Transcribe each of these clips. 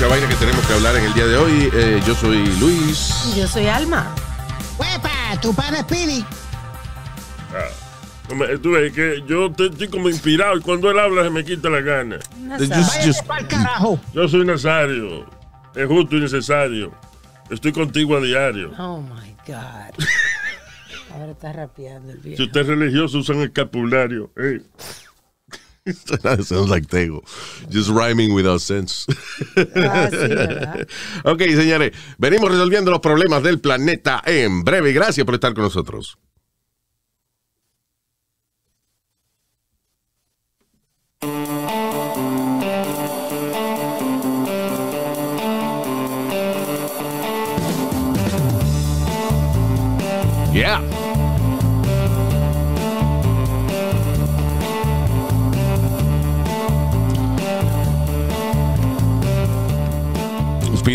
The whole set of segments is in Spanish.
mucha vaina que tenemos que hablar en el día de hoy. Eh, yo soy Luis. Yo soy Alma. ¡Huepa! ¡Tu pana Speedy! Ah, tú ves que yo estoy como inspirado y cuando él habla se me quita la gana. pa'l carajo! Yo soy Nazario. Es justo y necesario. Estoy contigo a diario. Oh my God. Ahora está rapeando el viejo. Si usted es religioso, usa el escapulario. Hey. ¿eh? sounds like Tego. Just rhyming without sense. Ah, ok, señores, venimos resolviendo los problemas del planeta en breve. Gracias por estar con nosotros.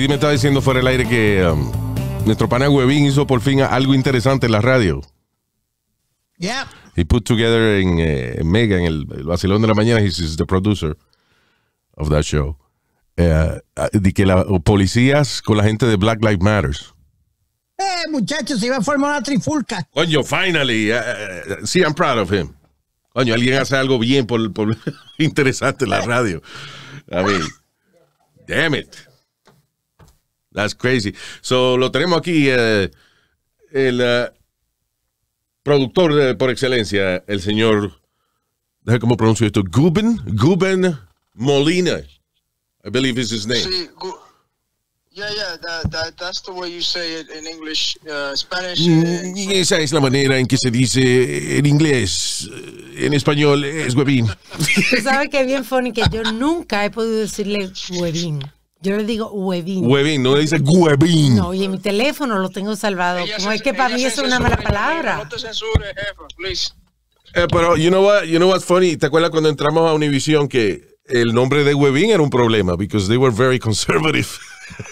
me estaba diciendo fuera del aire que um, nuestro pana Webin hizo por fin algo interesante en la radio. Yeah. He put together en, eh, Mega, en el, vacilón de la mañana, he's, the producer of that show. Eh, ah, de que la policías con la gente de Black Lives Matters. Eh, muchachos, se iba a formar una trifulca. Coño, finally. Eh, si I'm proud of him. Coño, alguien hace algo bien por, interesante en la radio. A ver. damn it. That's crazy. So, lo tenemos aquí, eh, el eh, productor por excelencia, el señor, déjame cómo pronuncio esto, Guben, Guben Molina. I believe is his name. Sí, yeah, yeah, that's the way you say it in English, uh, Spanish. Mm, eh, esa es la manera en que se dice en inglés, en español es huevín. Sabe sabes que bien funny que yo nunca he podido decirle huevín. Yo le digo huevín. Huevín, no le dice huevín. No, y en mi teléfono lo tengo salvado. es que para mí es una mala palabra. No te censures, jefe, please. Eh, pero, you know what, you know what's funny? ¿Te acuerdas cuando entramos a Univision que el nombre de huevín era un problema because they were very conservative.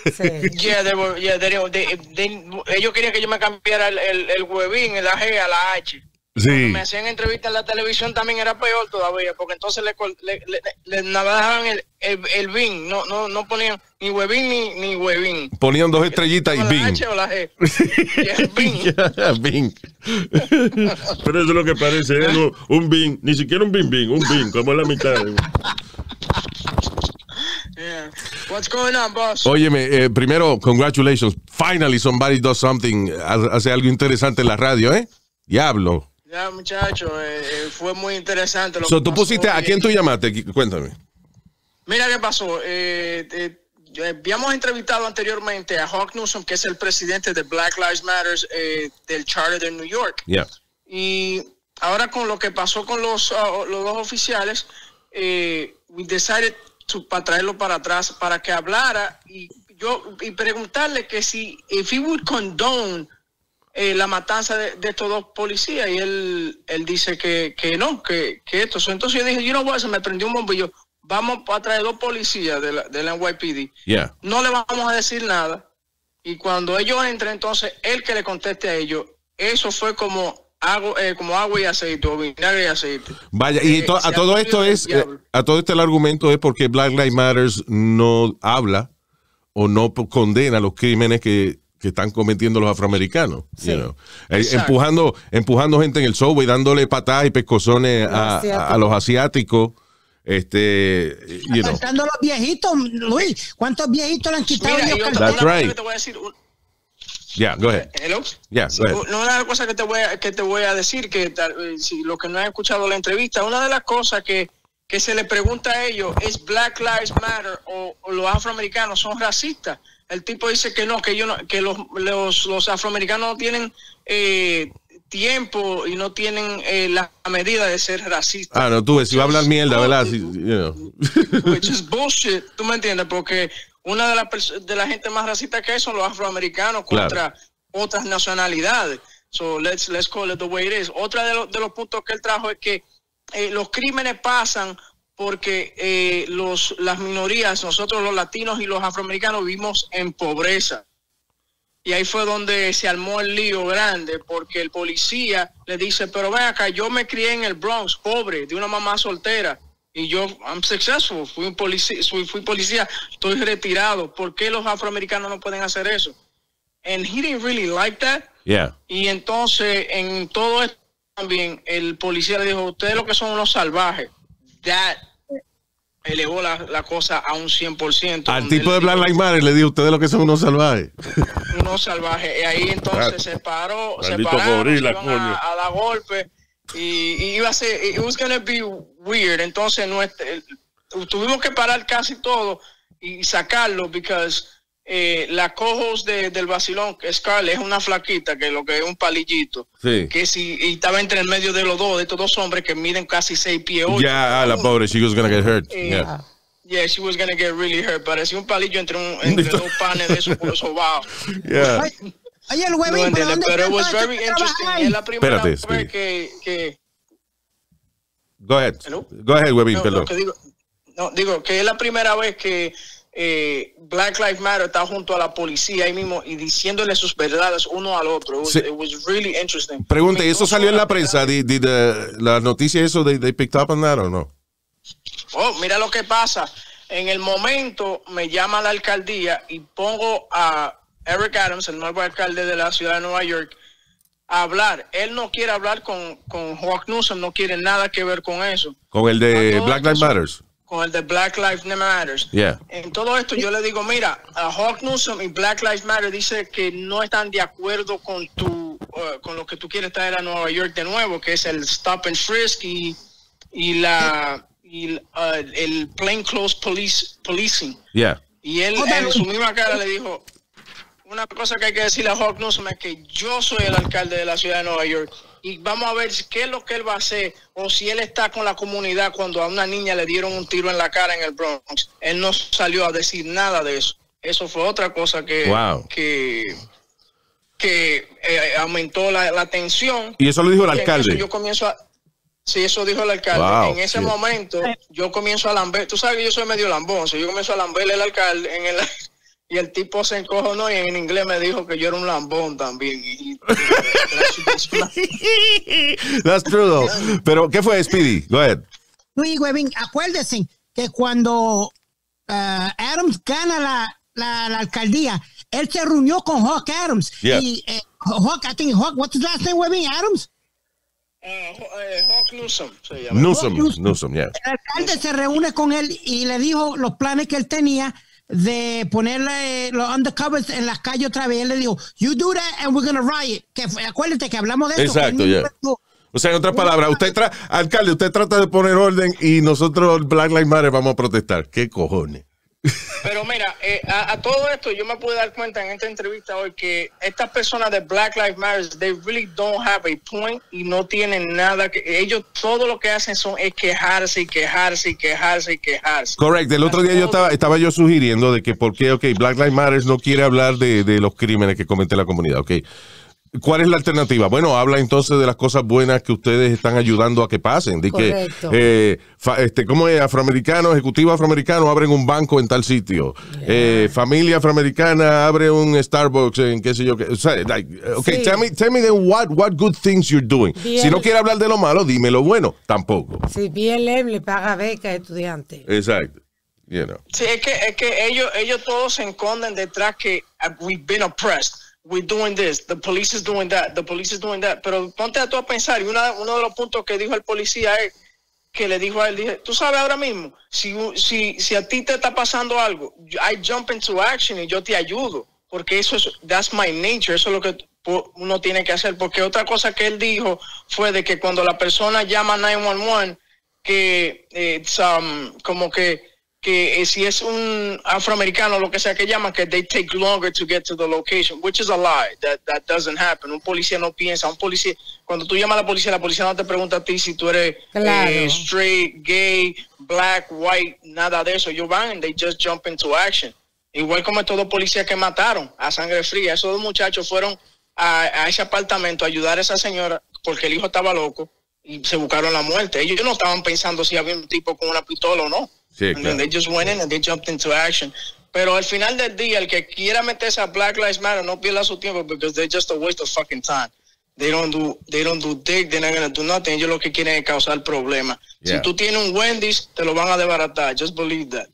Sí. yeah, yeah, they, they, ellos querían que yo me cambiara el, el, el a la G a la H me hacían entrevistas en la televisión también era peor todavía, porque entonces le, le, navajaban el, el, bin, no, no, no ponían ni huevín ni, ni huevín. Ponían dos estrellitas y bin. La Pero eso es lo que parece, un, ¿eh? un bin, ni siquiera un bin bin, un bin, como la mitad. ¿eh? Yeah. What's going on, boss? Óyeme, eh, primero, congratulations. Finally somebody does something. Hace algo interesante en la radio, ¿eh? Diablo. Ya, muchachos, eh, eh, fue muy interesante. Lo tú pusiste, ¿a quién tú llamaste? Cuéntame. Mira qué pasó. Eh, eh habíamos entrevistado anteriormente a Hawk Newsom, que es el presidente de Black Lives Matter del Charter de New York. Y ahora con lo que pasó con los, ah, los dos oficiales, eh, para traerlo para atrás para que hablara y yo y preguntarle que si if he would condone eh, la matanza de, estos dos policías y él, él dice que, que no, que, que esto. Entonces yo dije, yo no voy a hacer, me prendió un bombillo, vamos a traer dos policías de la, de la NYPD. Yeah. No le vamos a decir nada. Y cuando ellos entren, entonces él que le conteste a ellos, eso fue como Hago, eh, como agua y aceite o vinagre y aceite. Vaya, y eh, a todo esto es, a todo este el argumento es porque Black Lives Matter no habla o no condena los crímenes que que están cometiendo los afroamericanos. Eh, empujando, empujando gente en el subway, dándole patadas y pescozones a, los asiáticos. Este, los viejitos, Luis. ¿Cuántos viejitos le han quitado? Mira, go ahead. una de que te voy a, que te voy a decir, que eh, si los que no han escuchado la entrevista, una de las cosas que, se le pregunta a ellos es Black Lives Matter o los afroamericanos son racistas el tipo dice que no, que yo que los, los, afroamericanos no tienen eh, tiempo y no tienen eh, la medida de ser racistas. Ah, no, tú ves, si va a hablar mierda, ¿verdad? bullshit, tú me entiendes, porque una de las de la gente más racista que hay son los afroamericanos contra otras nacionalidades. So let's, call it the way it is. Otra de, de los puntos que él trajo es que eh, los crímenes pasan porque eh, los, las minorías, nosotros los latinos y los afroamericanos vivimos en pobreza. Y ahí fue donde se armó el lío grande, porque el policía le dice, pero ven acá, yo me crié en el Bronx, pobre, de una mamá soltera, y yo, I'm successful, fui, un policía, fui, policía, estoy retirado. ¿Por qué los afroamericanos no pueden hacer eso? And he didn't really like that. Yeah. Y entonces, en todo esto también, el policía le dijo, ustedes lo que son unos salvajes that elevó la, la, cosa a un 100%. Al tipo de Black Lives Matter le dijo, ustedes lo que son unos salvajes. Unos salvajes. Y ahí entonces se paró, se paró, A, la golpe. Y, iba a ser, it was gonna be weird. Entonces no, tuvimos que parar casi todo y sacarlo because eh, la cojos de, del vacilón, que Scarlett es una flaquita, que lo que es un palillito. Sí. Que si y estaba entre el medio de los dos, de estos dos hombres que miden casi seis pies ocho. Yeah, la pobre, she was gonna get hurt. Eh, yeah. yeah. she was gonna get really hurt. Parecía un palillo entre, un, entre dos panes de esos por Yeah. Oye, el huevín, no, ¿pero dónde Pero it was very interesting. Es la primera Espérate, vez que, que... Go ahead. Hello? Go ahead, huevín, no, perdón. Digo, no, digo que es la primera vez que eh, Black Lives Matter está junto a la policía ahí mismo y diciéndole sus verdades uno al otro. It Pregunta, eso salió en la prensa? la noticia eso, de they picked up that o no? Oh, mira lo que pasa. En el momento me llama la alcaldía y pongo a Eric Adams, el nuevo alcalde de la ciudad de Nueva York, a hablar. Él no quiere hablar con, con Hawk no quiere nada que ver con eso. Con el de Black Lives Matter con el de Black Lives Matter. Yeah. En todo esto yo le digo, mira, a Hawk Newsom y Black Lives Matter dice que no están de acuerdo con tu eh, con lo que tú quieres traer a Nueva York de nuevo, que es el stop and frisk y, y la eh, el plainclothes police policing. Yeah. Y él en su misma cara le dijo, una cosa que hay que decirle a Hawk Newsom es que yo soy el alcalde de la ciudad de Nueva York y vamos a ver qué es lo que él va a hacer o si él está con la comunidad cuando a una niña le dieron un tiro en la cara en el Bronx. Él no salió a decir nada de eso. Eso fue otra cosa que, que, que eh, aumentó la, la, tensión. Y eso lo dijo el alcalde. Yo comienzo Sí, eso dijo el alcalde. en ese momento yo comienzo a lamber, tú sabes que yo soy medio lambón, si yo comienzo a lamberle el alcalde en el y el tipo se encojonó y en inglés me dijo que yo era un lambón también. Y, Pero, ¿qué fue, Speedy? Go ahead. Luis Webin, acuérdense que cuando uh, Adams gana la, la, alcaldía, él se reunió con Hawk Adams. Y eh, Hawk, I think Hawk, what's Webin? Adams? Uh, eh, Hawk Newsom Newsom, Newsom, yeah. El alcalde se reúne con él y le dijo los planes que él tenía de ponerle eh, los undercovers en las calles otra vez. Él le dijo, you do that and we're gonna riot. Que, acuérdate que hablamos de eso. Exacto, O sea, en otras palabras, usted alcalde, usted trata de poner orden y nosotros, Black Lives Matter, vamos a protestar. ¿Qué cojones? Pero mira, eh, a, todo esto yo me pude dar cuenta en esta entrevista hoy que estas personas de Black Lives Matter, they really don't have a point y no tienen nada que ellos todo lo que hacen son es quejarse y quejarse y quejarse y quejarse. Correcto. El otro día yo estaba estaba yo sugiriendo de que por qué, Black Lives Matter no quiere hablar de, de los crímenes que comete la comunidad, ok. ¿Cuál es la alternativa? Bueno, habla entonces de las cosas buenas que ustedes están ayudando a que pasen. De que, eh, este, ¿cómo es? Afroamericano, ejecutivo afroamericano, abren un banco en tal sitio. Eh, familia afroamericana, abre un Starbucks en qué sé yo. Qué. O sea, okay, tell me, what, what good things you're doing. Si no quiere hablar de lo malo, dime lo bueno. Tampoco. Si BLM le paga beca a estudiantes. Exacto. Sí, es que, es que ellos, ellos todos se esconden detrás que we've been oppressed we're doing this, the police is doing that, the police is doing that. Pero ponte a tú a pensar, y uno de los puntos que dijo el policía es que le dijo a él, dije, tú sabes ahora mismo, si, si, si a ti te está pasando algo, I jump into action y yo te ayudo, porque eso es, that's my nature, eso es lo que uno tiene que hacer, porque otra cosa que él dijo fue de que cuando la persona llama 911, que, es eh, um, como que que eh, si es un afroamericano, lo que sea que llaman, que they take longer to get to the location, which is a lie. That, doesn't happen. Un policía no piensa. Un policía, cuando tú llamas a la policía, la policía no te pregunta a ti si tú eres eh, straight, gay, black, white, nada de eso. yo van and they just jump into action. Igual como estos dos policías que mataron a sangre fría. Esos dos muchachos fueron a, a ese apartamento a ayudar a esa señora porque el hijo estaba loco y se buscaron la muerte. Ellos no estaban pensando si había un tipo con una pistola o no. They just went in and they jumped into action. Pero al final del día, el que quiera meterse a Black Lives Matter no pierda su tiempo porque they're just a waste of fucking time. They don't do, they don't do dick, they're not gonna do nothing. Ellos lo que quieren es causar problemas. Si tú tienes un Wendy's, te lo van a desbaratar. Just believe that.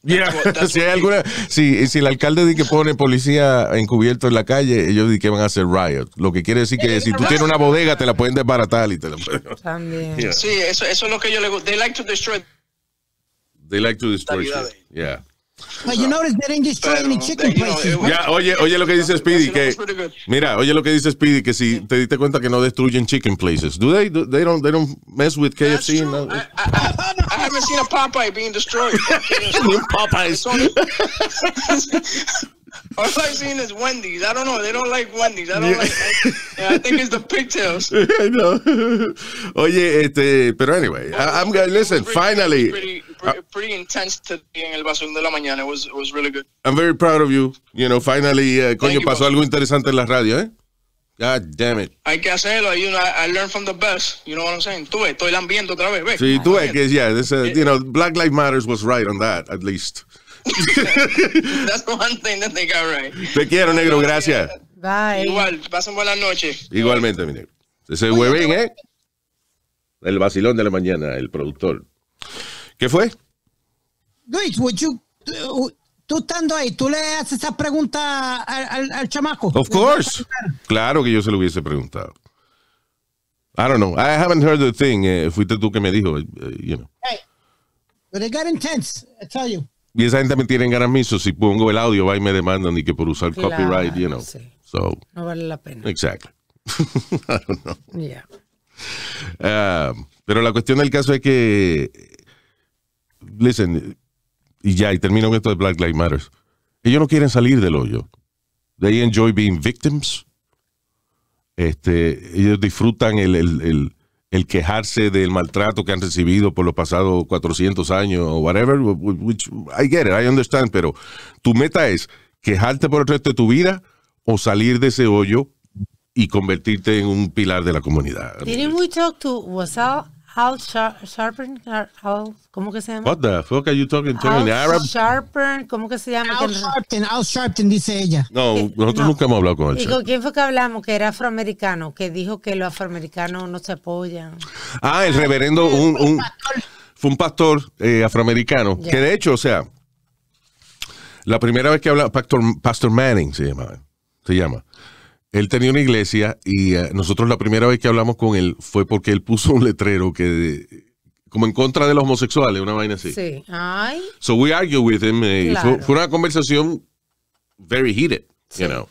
si, el alcalde dice que pone policía encubierto en la calle, ellos dicen que van a hacer riot. Lo que quiere decir que eh, si tú tienes una bodega, te la pueden desbaratar y También. Sí, eso, eso es lo que yo le gusta. They like to destroy They like to destroy Yeah. chicken places. oye, oye lo que dice Speedy que mira, oye lo que dice Speedy que si te diste cuenta que no destruyen chicken places. Do they? they don't. They don't mess with KFC. No. I, haven't seen a Popeye being destroyed. Popeyes. All I've seen is Wendy's. I don't know. They don't like Wendy's. I don't yeah. like. Yeah, I think it's the pigtails. I know. Oye, este, pero anyway, well, I, listen. finally, pretty, pretty, uh, pretty intense today en el basón de la mañana. It was, was really good. I'm very proud of you. You know, finally, uh, coño, pasó algo interesante en la radio, ¿eh? God damn it. Hay que hacerlo. You know, I learned from the best. You know what I'm saying? Tú ves, estoy lambiendo otra vez. Ve. Sí, tú ves que, yeah, this, uh, eh, you know, Black Lives Matters was right on that, at least. That's one thing that they got right. Te quiero, negro, gracias. Bye. Igual, pasen buenas noches. Igualmente, mi negro. Ese huevín, ¿eh? El vacilón de la mañana, el productor. ¿Qué fue? Luis, tú estando ahí, ¿tú le haces esa pregunta al, chamaco? Of course. Claro que yo se lo hubiese preguntado. I don't know. I haven't heard the thing. Eh, fuiste tú que me dijo, Pero eh, eh, you know. Hey, but it got intense, I tell you y esa gente me tiene ganas miso si pongo el audio va y me demandan ni que por usar copyright, you know. no vale la pena. Exacto. I don't know. Yeah. pero la cuestión del caso es que, listen, y ya, y termino con esto de Black Lives Matter. Ellos no quieren salir del hoyo. They enjoy being victims. Este, ellos disfrutan el el quejarse del maltrato que han recibido por los pasados 400 años o whatever, which I get it, I understand, pero tu meta es quejarte por el resto de tu vida o salir de ese hoyo y convertirte en un pilar de la comunidad. Didn't we talk to al Sharpton ¿cómo que se llama? What the fuck are you talking to ¿cómo que se llama? Al Sharpton, Al Sharpton, dice ella. No, nosotros nunca hemos hablado con él. ¿Y con quién fue que hablamos? Que era afroamericano, que dijo que los afroamericanos no se apoyan. Ah, el reverendo, un, un fue un pastor eh, afroamericano, que de hecho, o sea, la primera vez que hablaba, Pastor, Pastor Manning se llama, se llama. Él tenía una iglesia y eh, nosotros la primera vez que hablamos con él fue porque él puso un letrero que como en contra de los homosexuales, una vaina así. Sí. Ay. So we argued with him. Eh, fue, una conversación very heated, you know.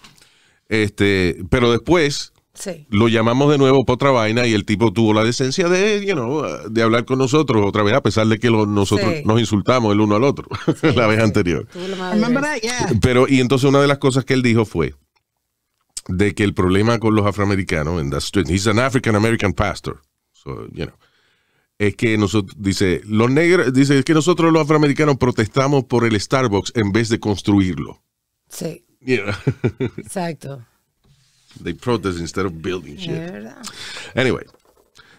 Este, pero después lo llamamos de nuevo para otra vaina y el tipo tuvo la decencia de, you know, eh, de hablar con nosotros otra vez, a pesar de que nosotros nos insultamos el uno al otro la vez anterior. Pero, y entonces una de las cosas que él dijo fue de que el problema con los afroamericanos, and that's, he's an African American pastor, so, you know, es que nosotros, dice, los negros, dice, que nosotros los afroamericanos protestamos por el Starbucks en vez de construirlo. Sí. Exacto. They protest instead of building shit. verdad. Anyway,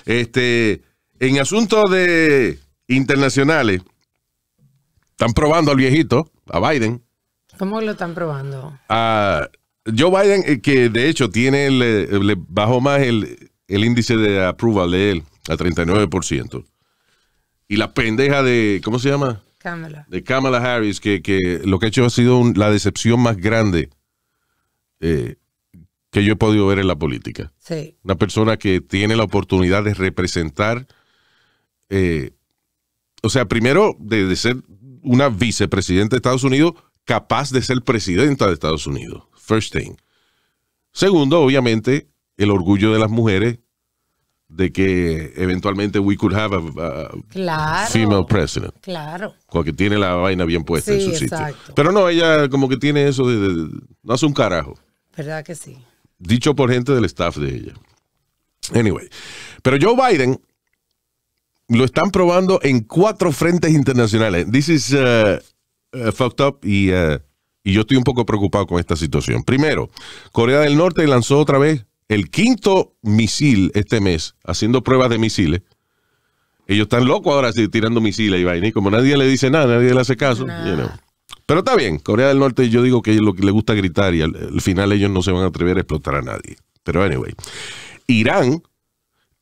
este, en asuntos de internacionales, están probando al viejito, a Biden. ¿Cómo lo están probando? Ah, Joe Biden, eh, que de hecho tiene, eh, le, bajó más el, índice de approval de él a 39%. Y la pendeja de, ¿cómo se llama? Kamala. De Kamala Harris, que, lo que ha hecho ha sido la decepción más grande eh, que yo he podido ver en la política. Sí. Una persona que tiene la oportunidad de representar, o sea, primero de ser una vicepresidenta de Estados Unidos capaz de ser presidenta de Estados Unidos. First thing. Segundo, obviamente, el orgullo de las mujeres de que eventualmente we could have a, female president. Claro. Porque tiene la vaina bien puesta en su sitio. Pero no, ella como que tiene eso de, no hace un carajo. ¿Verdad que sí? Dicho por gente del staff de ella. Anyway, pero Joe Biden lo están probando en cuatro frentes internacionales. This is uh, uh fucked up y uh, y yo estoy un poco preocupado con esta situación. Primero, Corea del Norte lanzó otra vez el quinto misil este mes, haciendo pruebas de misiles. Ellos están locos ahora sí, tirando misiles y vaina. Y como nadie le dice nada, nadie le hace caso. Pero está bien, Corea del Norte yo digo que lo que le gusta gritar y al, final ellos no se van a atrever a explotar a nadie. Pero anyway, Irán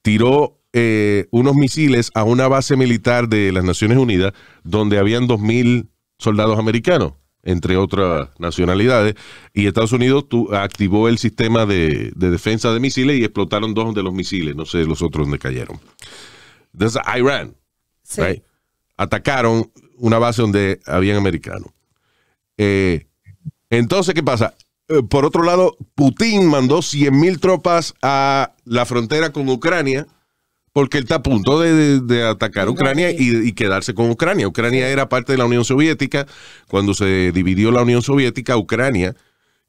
tiró eh, unos misiles a una base militar de las Naciones Unidas donde habían 2.000 soldados americanos entre otras nacionalidades, y Estados Unidos activó el sistema de, defensa de misiles y explotaron dos de los misiles, no sé los otros donde cayeron. Entonces, Irán, atacaron una base donde habían americanos. Eh, entonces, ¿qué pasa? Eh, por otro lado, Putin mandó 100.000 tropas a la frontera con Ucrania porque él está a punto de, atacar Ucrania y, quedarse con Ucrania. Ucrania era parte de la Unión Soviética. Cuando se dividió la Unión Soviética, Ucrania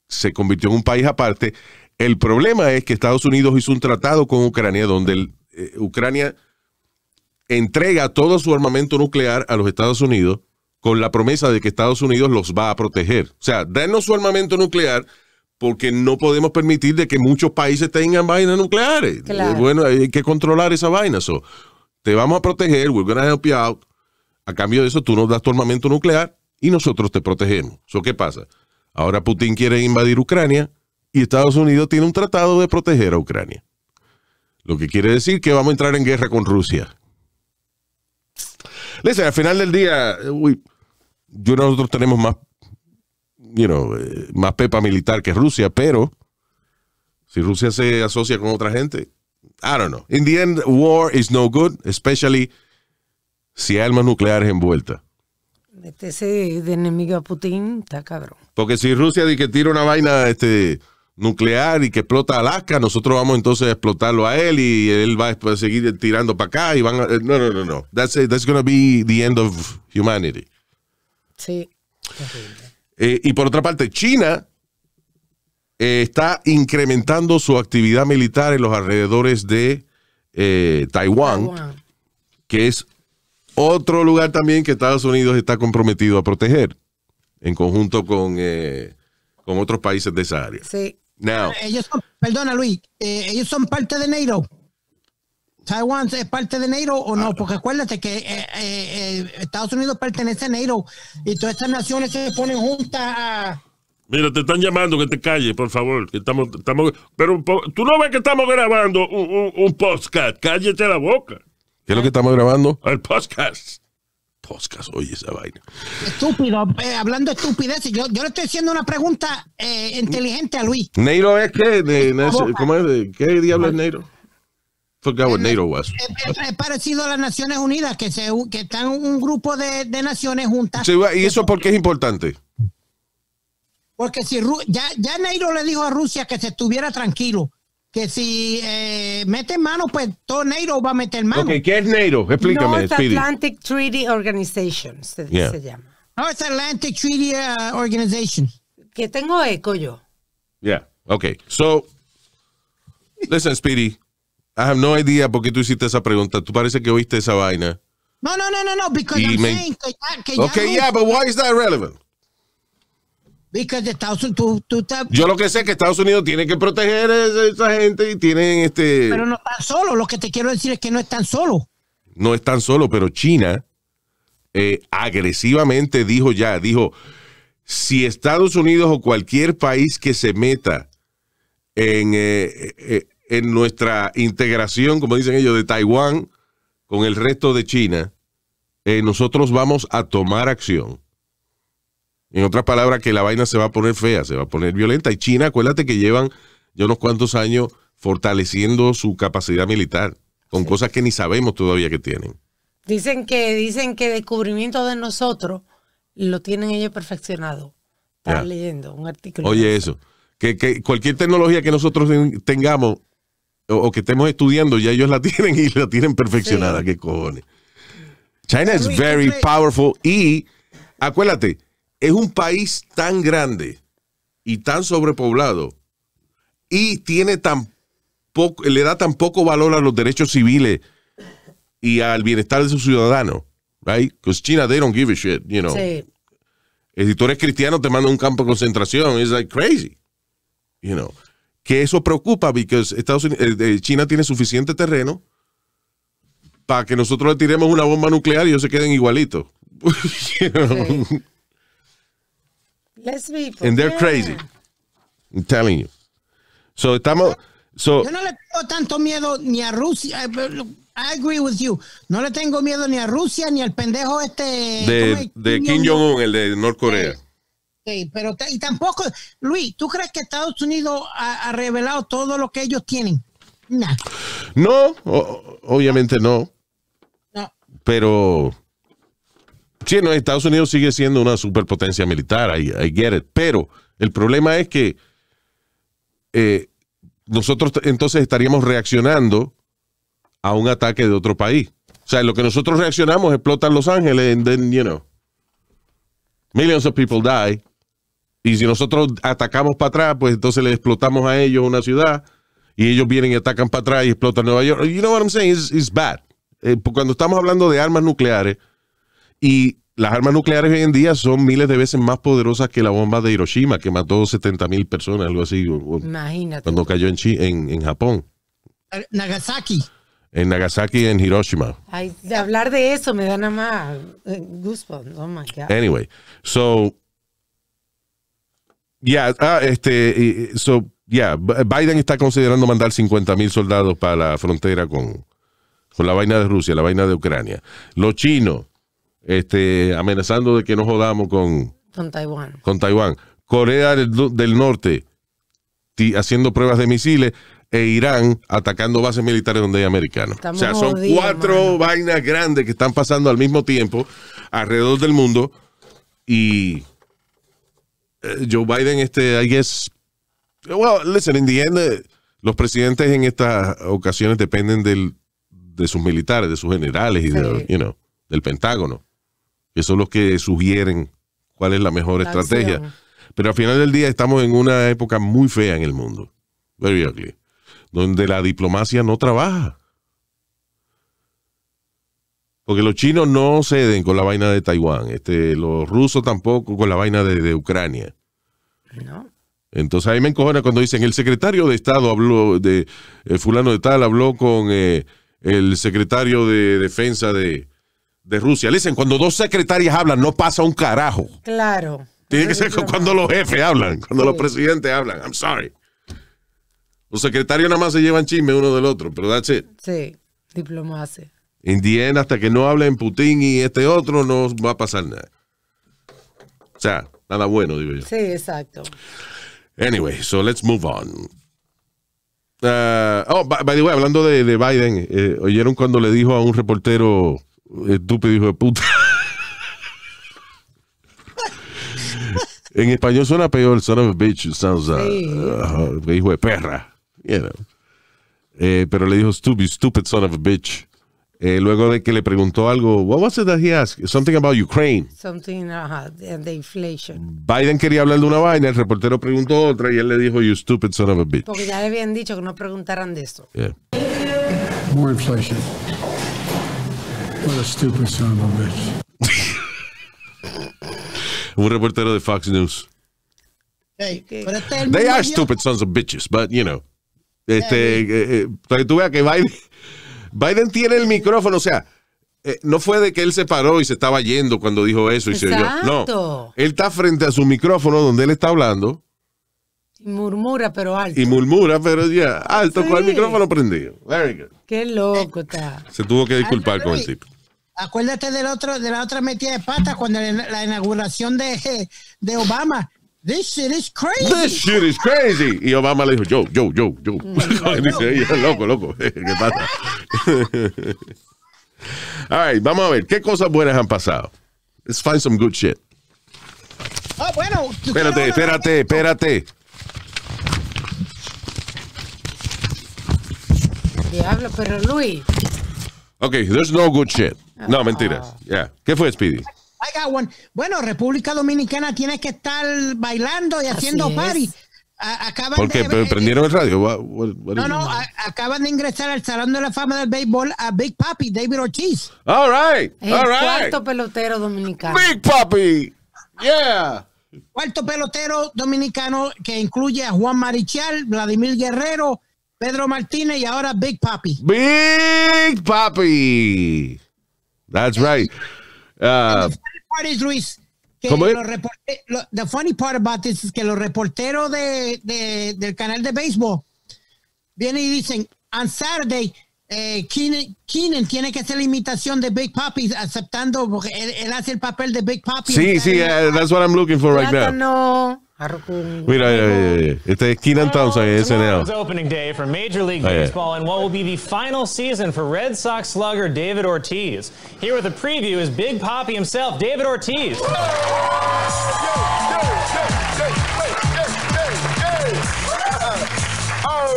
se convirtió en un país aparte. El problema es que Estados Unidos hizo un tratado con Ucrania donde eh, Ucrania entrega todo su armamento nuclear a los Estados Unidos con la promesa de que Estados Unidos los va a proteger. O sea, denos su armamento nuclear porque no podemos permitir de que muchos países tengan vainas nucleares. Eh, bueno, hay que controlar esa vaina. So, te vamos a proteger, we're going to help you out. A cambio de eso, tú nos das tu armamento nuclear y nosotros te protegemos. So, ¿Qué pasa? Ahora Putin quiere invadir Ucrania y Estados Unidos tiene un tratado de proteger a Ucrania. Lo que quiere decir que vamos a entrar en guerra con Rusia. Listen, al final del día, eh, uy, yo nosotros tenemos más you know, eh, más pepa militar que Rusia, pero si Rusia se asocia con otra gente, I don't know. In the end, war is no good, especially si hay armas nucleares envueltas. Este de enemigo a Putin está cabrón. Porque si Rusia dice que tira una vaina este, nuclear y que explota Alaska, nosotros vamos entonces a explotarlo a él y él va a seguir tirando para acá y van a, eh, No, no, no, no. That's, it. That's be the end of humanity. Sí. Eh, y por otra parte, China eh, está incrementando su actividad militar en los alrededores de eh, Taiwán, que es otro lugar también que Estados Unidos está comprometido a proteger, en conjunto con, otros países de esa área. Sí. ellos perdona Luis, ellos son parte de NATO. ¿Taiwán es parte de Neiro o no? Ah. Porque acuérdate que eh, eh, eh, Estados Unidos pertenece a Neiro y todas estas naciones se ponen juntas a... Mira, te están llamando, que te calle, por favor. estamos, pero tú no ves que estamos grabando un, podcast. Cállate la boca. ¿Qué es lo que estamos grabando? El podcast. Podcast, oye esa vaina. Estúpido, hablando estupidez estupideces. Yo, le estoy haciendo una pregunta inteligente a Luis. ¿Neiro es qué? ¿Cómo es? ¿Qué diablo es Neiro? what NATO was. Es parecido a las Naciones Unidas, que, se, que están un grupo de, de naciones juntas. ¿Y eso por qué es importante? Porque si ya, ya Nairo le dijo a Rusia que se estuviera tranquilo, que si eh, mete mano, pues todo Neiro va a meter mano. okay ¿qué es Neiro Explícame, North Atlantic Treaty Organization se, yeah. se, llama. North Atlantic Treaty uh, Organization. Que tengo eco yo. Yeah, okay So, listen, Speedy. I have no idea por qué tú hiciste esa pregunta. Tú parece que oíste esa vaina. No, no, no, no, no, because ya, Okay, yeah, but why is that relevant? Estados Unidos, Yo lo que sé es que Estados Unidos tiene que proteger a esa gente y tienen este... Pero no están solos, lo que te quiero decir es que no están solos. No están solos, pero China eh, agresivamente dijo ya, dijo, si Estados Unidos o cualquier país que se meta en... Eh, eh, en nuestra integración, como dicen ellos, de Taiwán con el resto de China, eh, nosotros vamos a tomar acción. En otras palabras, que la vaina se va a poner fea, se va a poner violenta. Y China, acuérdate que llevan ya unos cuantos años fortaleciendo su capacidad militar con cosas que ni sabemos todavía que tienen. Dicen que dicen que descubrimiento de nosotros lo tienen ellos perfeccionado. leyendo un artículo. Oye, eso. Que, que, cualquier tecnología que nosotros tengamos o, que estemos estudiando, ya ellos la tienen y la tienen perfeccionada. ¿Qué cojones? China is very powerful y acuérdate, es un país tan grande y tan sobrepoblado y tiene tan le da tan poco valor a los derechos civiles y al bienestar de sus ciudadanos, right? Because China they don't give a shit, you know. Sí. Editores eh, cristianos te mandan un campo de concentración, it's like crazy, you know que eso preocupa porque Estados Unidos, eh, eh, China tiene suficiente terreno para que nosotros le tiremos una bomba nuclear y ellos se queden igualitos. crazy. I'm telling you. estamos. Yo no le tengo tanto miedo ni a Rusia. Eh, I agree with you. No le tengo miedo ni a Rusia ni al pendejo este. De, Kim Jong-un, el de Norcorea. del pero y tampoco, Luis, ¿tú crees que Estados Unidos ha, revelado todo lo que ellos tienen? No, obviamente no. no. Pero, sí, Estados Unidos sigue siendo una superpotencia militar, I, get it. Pero el problema es que eh, nosotros entonces estaríamos reaccionando a un ataque de otro país. O sea, lo que nosotros reaccionamos en Los Ángeles, and you know, millions of people die. Y si nosotros atacamos para atrás, pues entonces le explotamos a ellos una ciudad y ellos vienen y atacan para atrás y explotan Nueva York. You know what I'm saying? It's, bad. Eh, pues cuando estamos hablando de armas nucleares y las armas nucleares hoy en día son miles de veces más poderosas que la bomba de Hiroshima, que mató 70 mil personas, algo así. Imagínate. Cuando cayó en, en, Japón. Eh, Nagasaki. En Nagasaki, en Hiroshima. de hablar de eso me da nada más eh, gusto. Oh ¿no? my Anyway, so ya, ah, este, Biden está considerando mandar 50 mil soldados para la frontera con, la vaina de Rusia, la vaina de Ucrania. Los chinos este, amenazando de que nos jodamos con, con Taiwán. Con Taiwán. Corea del, Norte haciendo pruebas de misiles e Irán atacando bases militares donde hay americanos. o sea, son cuatro vainas grandes que están pasando al mismo tiempo alrededor del mundo y eh, Joe Biden, este, I guess, well, listen, eh, los presidentes en estas ocasiones dependen del, de sus militares, de sus generales y de, you know, del Pentágono, que son los que sugieren cuál es la mejor estrategia. Pero al final del día estamos en una época muy fea en el mundo, very ugly, donde la diplomacia no trabaja. Porque los chinos no ceden con la vaina de Taiwán, este, los rusos tampoco con la vaina de, Ucrania. No. Entonces ahí me encojona cuando dicen, el secretario de Estado habló de eh, fulano de tal, habló con eh, el secretario de Defensa de, Rusia. Le dicen, cuando dos secretarias hablan no pasa un carajo. Claro. Tiene que ser cuando los jefes hablan, cuando los presidentes hablan. I'm sorry. Los secretarios nada más se llevan chisme uno del otro, pero that's it. Sí, diplomacia. Indiana, hasta que no hablen Putin y este otro, no va a pasar nada. O sea, nada bueno, digo yo. Sí, exacto. Anyway, so let's move on. Ah, oh, by, the way, hablando de, Biden, eh, ¿oyeron cuando le dijo a un reportero estúpido hijo de puta? en español suena peor, son of a bitch, ah, ah, hijo de perra, eh, pero le dijo stupid, stupid son of a bitch. Eh, luego de que le preguntó algo, what was it that he asked? Something about Ukraine. Something uh, and the inflation. Biden quería hablar de una vaina, el reportero preguntó otra y él le dijo, you stupid son of a bitch. Porque ya le habían dicho que no preguntaran de esto. More inflation. What a stupid son of a bitch. Un reportero de Fox News. Este They are stupid sons of bitches, but you know. Este, eh, eh, para que tú veas que Biden Biden tiene el micrófono, o sea, eh, no fue de que él se paró y se estaba yendo cuando dijo eso y se oyó. No, él está frente a su micrófono donde él está hablando. Y murmura, pero alto. Y murmura, pero ya, alto, con el micrófono prendido. Very good. Qué loco está. Se tuvo que disculpar con el tipo. Acuérdate del otro, de la otra metida de patas cuando la inauguración de, de Obama This shit is crazy. This shit is crazy. Y Obama le dijo, yo, yo, yo, yo. Mm. dice, ella, loco, loco, ¿qué pasa? All right, vamos a ver, ¿qué cosas buenas han pasado? Let's find some good shit. Ah, bueno. Espérate, espérate, espérate. Diablo, pero Luis. Okay, there's no good shit. No, ah. mentiras. Yeah. ¿Qué fue, Speedy? Bueno, República Dominicana tiene que estar bailando y haciendo party. acaban Porque de, prendieron el radio. acaban de ingresar al Salón de la Fama del Béisbol a Big Papi, David Ortiz. All right, all right. cuarto pelotero dominicano. Big Papi, yeah. Cuarto pelotero dominicano que incluye a Juan Marichal, Vladimir Guerrero, Pedro Martínez y ahora Big Papi. Big Papi. That's right. Uh, the funny part Luis, que the funny part about this es que los reporteros de, de, del canal de béisbol vienen y dicen, on Saturday, eh, Keenan, tiene que hacer la imitación de Big Papi aceptando porque él, hace el papel de Big Papi. Sí, sí, uh, that's what I'm looking for right now. Wait, yeah, yeah, yeah. It's a Keenan Thompson, SNL. opening day for Major League Baseball and what will be the final season for Red Sox slugger David Ortiz. Here with a preview is Big Poppy himself, David Ortiz. All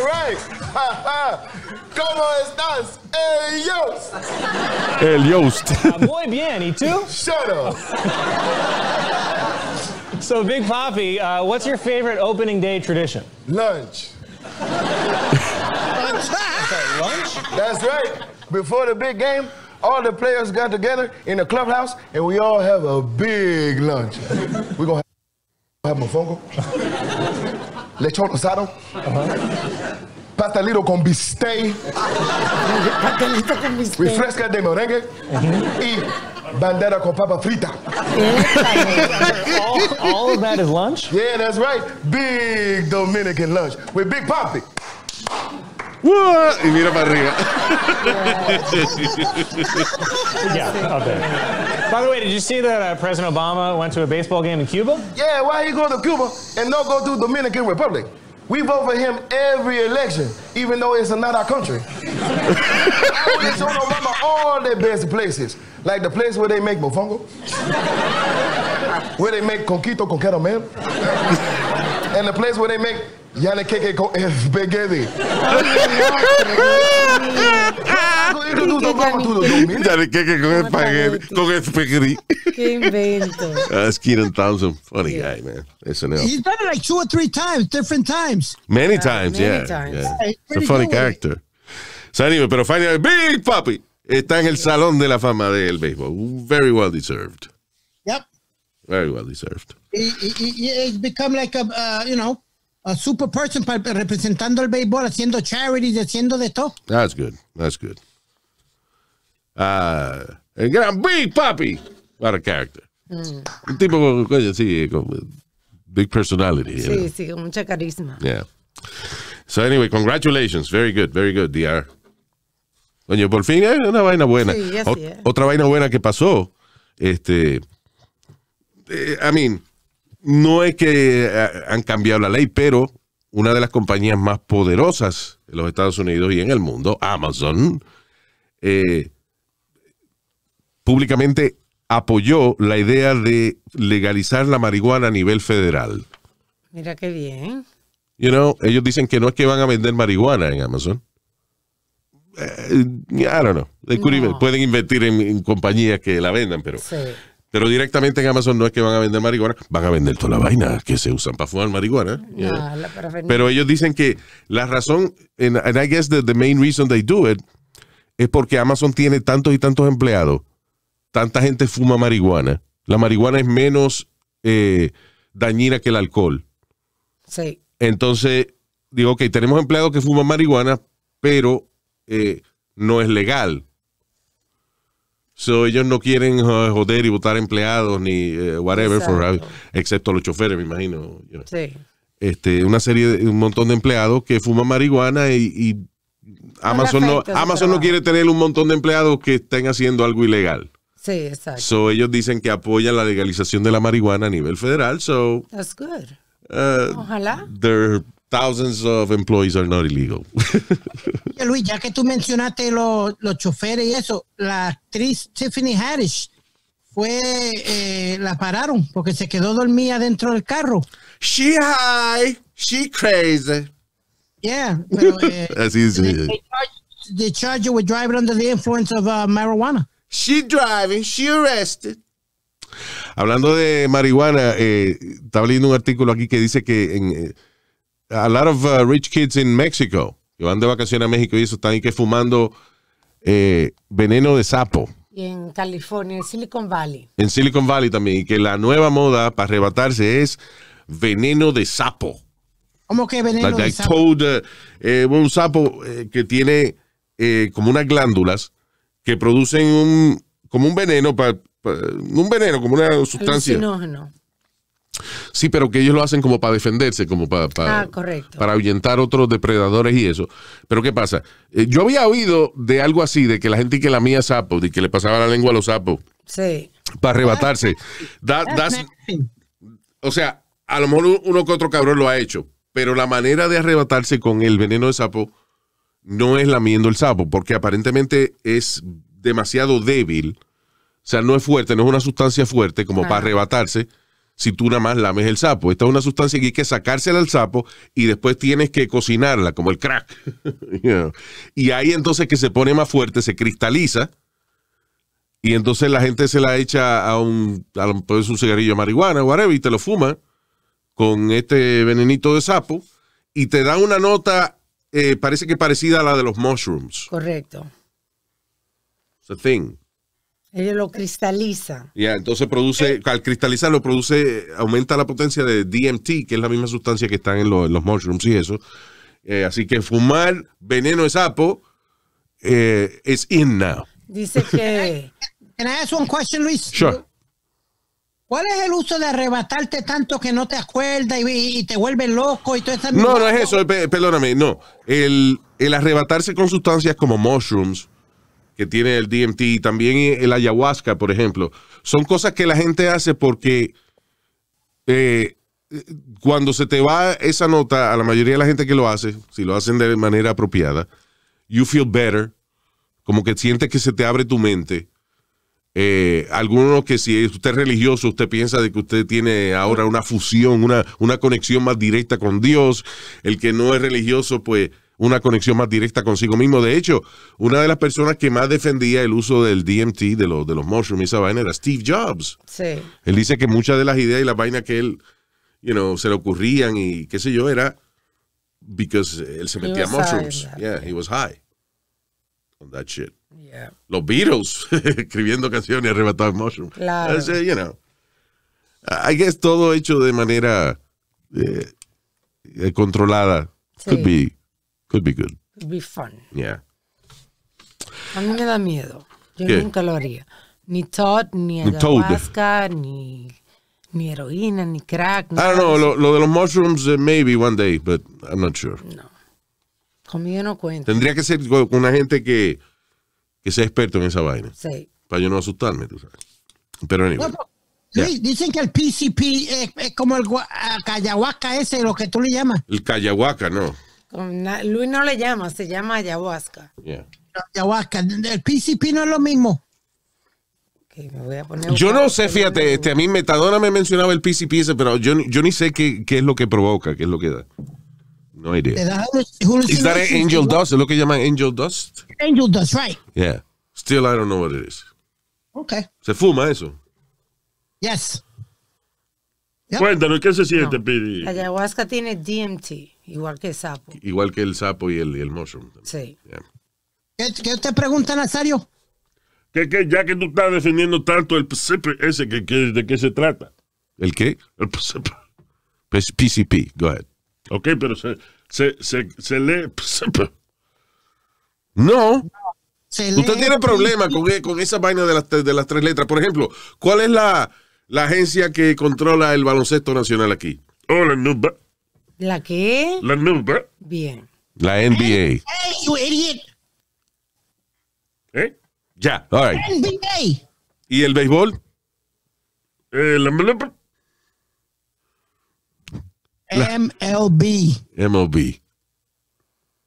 right. ¿Cómo estás? El Yost. El Yost. Muy bien. ¿Y tú? Shut up. So, Big Poppy, uh, what's your favorite opening day tradition? Lunch. lunch? That's right. Before the big game, all the players got together in the clubhouse and we all have a big lunch. We're going to have mofongo, lechon asado, uh-huh. pastelito con bisté. refresca de merengue, Bandera con papa frita. all, all of that is lunch? Yeah, that's right. Big Dominican lunch with Big Poppy. What? Y mira para arriba. yeah, okay. By the way, did you see that uh, President Obama went to a baseball game in Cuba? Yeah, why he go to Cuba and not go to Dominican Republic? We vote for him every election, even though it's not our country. I went to Obama all the best places, like the place where they make mofongo, where they make conquito, con caramel, and the place where they make Yale keke ko spaghetti. Yale keke con spaghetti. Con spaghetti. Qué invento. That's ah, Keenan Thompson. Funny yeah. guy, man. Listen up. He's done it like two or three times, different times. Many uh, times, many yeah. Times. yeah. It's a funny character. So anyway, pero finally, Big Papi está en el Salón de la Fama del Béisbol. Very well deserved. Yep. Very well deserved. He it, it, it's become like a, uh, you know, a super person representando el béisbol, haciendo charities, haciendo de todo. That's good. That's good. Ah, el gran Big Papi. What a character. Mm. Un tipo con, coño, sí, con big personality. Sí, sí, con mucha carisma. Yeah. So anyway, congratulations. Very good, very good, DR. Oye, por fin es eh, una vaina buena. Sí, sí, Otra vaina buena que pasó, este, eh, I mean, no es que eh, han cambiado la ley, pero una de las compañías más poderosas en los Estados Unidos y en el mundo, Amazon, eh, públicamente apoyó la idea de legalizar la marihuana a nivel federal. Mira qué bien. You know, ellos dicen que no es que van a vender marihuana en Amazon. Eh, I don't know. no. pueden invertir en, compañías que la vendan, pero. Sí. Pero directamente en Amazon no es que van a vender marihuana, van a vender toda la vaina que se usan para fumar marihuana. Pero ellos dicen que la razón, and, I guess the, main reason they do it, es porque Amazon tiene tantos y tantos empleados, tanta gente fuma marihuana. La marihuana es menos eh, dañina que el alcohol. Sí. Entonces, digo, ok, tenemos empleados que fuman marihuana, pero eh, no es legal. So, ellos no quieren uh, joder y votar empleados ni eh, whatever, excepto los choferes, me imagino. Sí. Este, una serie de un montón de empleados que fuman marihuana y, Amazon, no, Amazon no quiere tener un montón de empleados que estén haciendo algo ilegal. Sí, exacto. So, ellos dicen que apoyan la legalización de la marihuana a nivel federal. So, That's good. Uh, Ojalá thousands of employees are not illegal. Luis, ya que tú mencionaste los, los choferes y eso, la actriz Tiffany Haddish fue, eh, la pararon porque se quedó dormida dentro del carro. She high, she crazy. Yeah, pero, eh, Así they, they, with driving under the influence of uh, marijuana. She driving, she arrested. Hablando de marihuana, eh, estaba leyendo un artículo aquí que dice que en eh, a lot of uh, rich kids in Mexico que van de vacaciones a México y eso están ahí que fumando eh, veneno de sapo. Y en California, en Silicon Valley. En Silicon Valley también. Y que la nueva moda para arrebatarse es veneno de sapo. ¿Cómo que veneno de sapo? Eh, eh, un sapo que tiene como unas glándulas que producen un, como un veneno para un veneno, como una sustancia. Alucinógeno. Sí, pero que ellos lo hacen como para defenderse, como ah, para, para, ah, ahuyentar otros depredadores y eso. Pero ¿qué pasa? Eh, yo había oído de algo así, de que la gente que lamía sapos, de que le pasaba la lengua a los sapos. Para arrebatarse. o sea, a lo mejor uno que otro cabrón lo ha hecho, pero la manera de arrebatarse con el veneno de sapo no es lamiendo el sapo, porque aparentemente es demasiado débil. O sea, no es fuerte, no es una sustancia fuerte como para arrebatarse si tú nada más lames el sapo. Esta es una sustancia que hay que sacársela al sapo y después tienes que cocinarla, como el crack. Y ahí entonces que se pone más fuerte, se cristaliza. Y entonces la gente se la echa a un, un, cigarrillo de marihuana, whatever, y te lo fuma con este venenito de sapo. Y te da una nota, eh, parece que parecida a la de los mushrooms. Correcto. Es ella lo cristaliza. Ya, entonces produce, eh. al cristalizarlo, produce, aumenta la potencia de DMT, que es la misma sustancia que está en, los mushrooms y eso. Eh, así que fumar veneno de sapo es eh, in now. Dice que. Can I ask one question, Luis? Sure. ¿Cuál es el uso de arrebatarte tanto que no te acuerdas y, te vuelves loco y todo No, no es eso, perdóname, no. El, el arrebatarse con sustancias como mushrooms que tiene el DMT, y también el ayahuasca, por ejemplo. Son cosas que la gente hace porque eh, cuando se te va esa nota, a la mayoría de la gente que lo hace, si lo hacen de manera apropiada, you feel better, como que sientes que se te abre tu mente. Eh, algunos que si usted es religioso, usted piensa de que usted tiene ahora una fusión, una, una conexión más directa con Dios. El que no es religioso, pues una conexión más directa consigo mismo. De hecho, una de las personas que más defendía el uso del DMT, de, los de los mushrooms esa vaina, era Steve Jobs. Él dice que muchas de las ideas y las vainas que él, you know, se le ocurrían y qué sé yo, era because él se metía mushrooms. yeah, he was high on that shit. Yeah. Los Beatles escribiendo canciones arrebatadas mushrooms. Claro. I you know, I guess todo hecho de manera eh, eh, controlada. Could be Could be good. Could be fun. Yeah. A mí me da miedo. Yo nunca lo haría. Ni Todd, ni ayahuasca, ni, ni heroína, ni crack. No I don't know. Lo, lo de los mushrooms, eh, maybe one day, but I'm not sure. No. Conmigo no cuenta. Tendría que ser con una gente que, que sea experto en esa vaina. Sí. Para yo no asustarme, tú sabes. Pero anyway. Sí, Dicen que el PCP es, como el ayahuasca ese, lo que tú le llamas. El cayahuaca, no. Luis no le llama, se llama ayahuasca. Ayahuasca, el PCP no es lo mismo. yo no sé, fíjate, este, a mí Metadona me mencionaba el PCP, ese, pero yo, yo ni sé qué, qué, es lo que provoca, qué es lo que da. No idea. angel dust? ¿Es lo que llaman angel dust? Angel dust, right. Yeah. Still I don't know what it is. Okay. ¿Se fuma eso? Yes. Cuéntanos, ¿qué se siente, no. Ayahuasca tiene DMT. Igual que el sapo. Igual que el sapo y el, y el Sí. ¿Qué, usted pregunta, Nazario? ¿Qué, qué? ya que tú estás defendiendo tanto el PCP ese, que, ¿de qué se trata? ¿El qué? El PCP. PCP, pues, go ahead. Ok, pero se, se, lee PCP. No. Usted tiene problemas e, con, esa vaina de las, tres letras. Por ejemplo, ¿cuál es la, agencia que controla el baloncesto nacional aquí? Hola, ¿La qué? La NBA. Bien. La NBA. Hey, you idiot. ¿Eh? Ya, all right. NBA. ¿Y el béisbol? Eh, la MLB. MLB. MLB.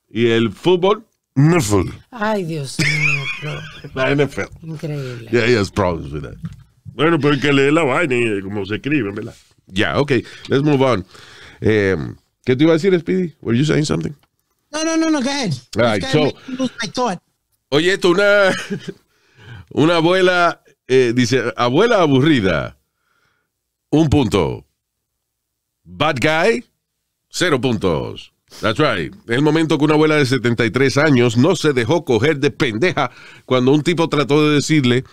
¿Y el fútbol? NFL. Ay, Dios mío. la NFL. Increíble. Yeah, he has problems with that. Bueno, pero que lee la vaina y como se escribe, ¿verdad? Ya, yeah, ok. Let's move on. Eh... ¿Qué te iba a decir, Speedy? Were you saying something? No, no, no, no, go ahead. All right, so, oye, esto, una, una abuela eh, dice, abuela aburrida, un punto. Bad guy, cero puntos. That's right. Es el momento que una abuela de 73 años no se dejó coger de pendeja cuando un tipo trató de decirle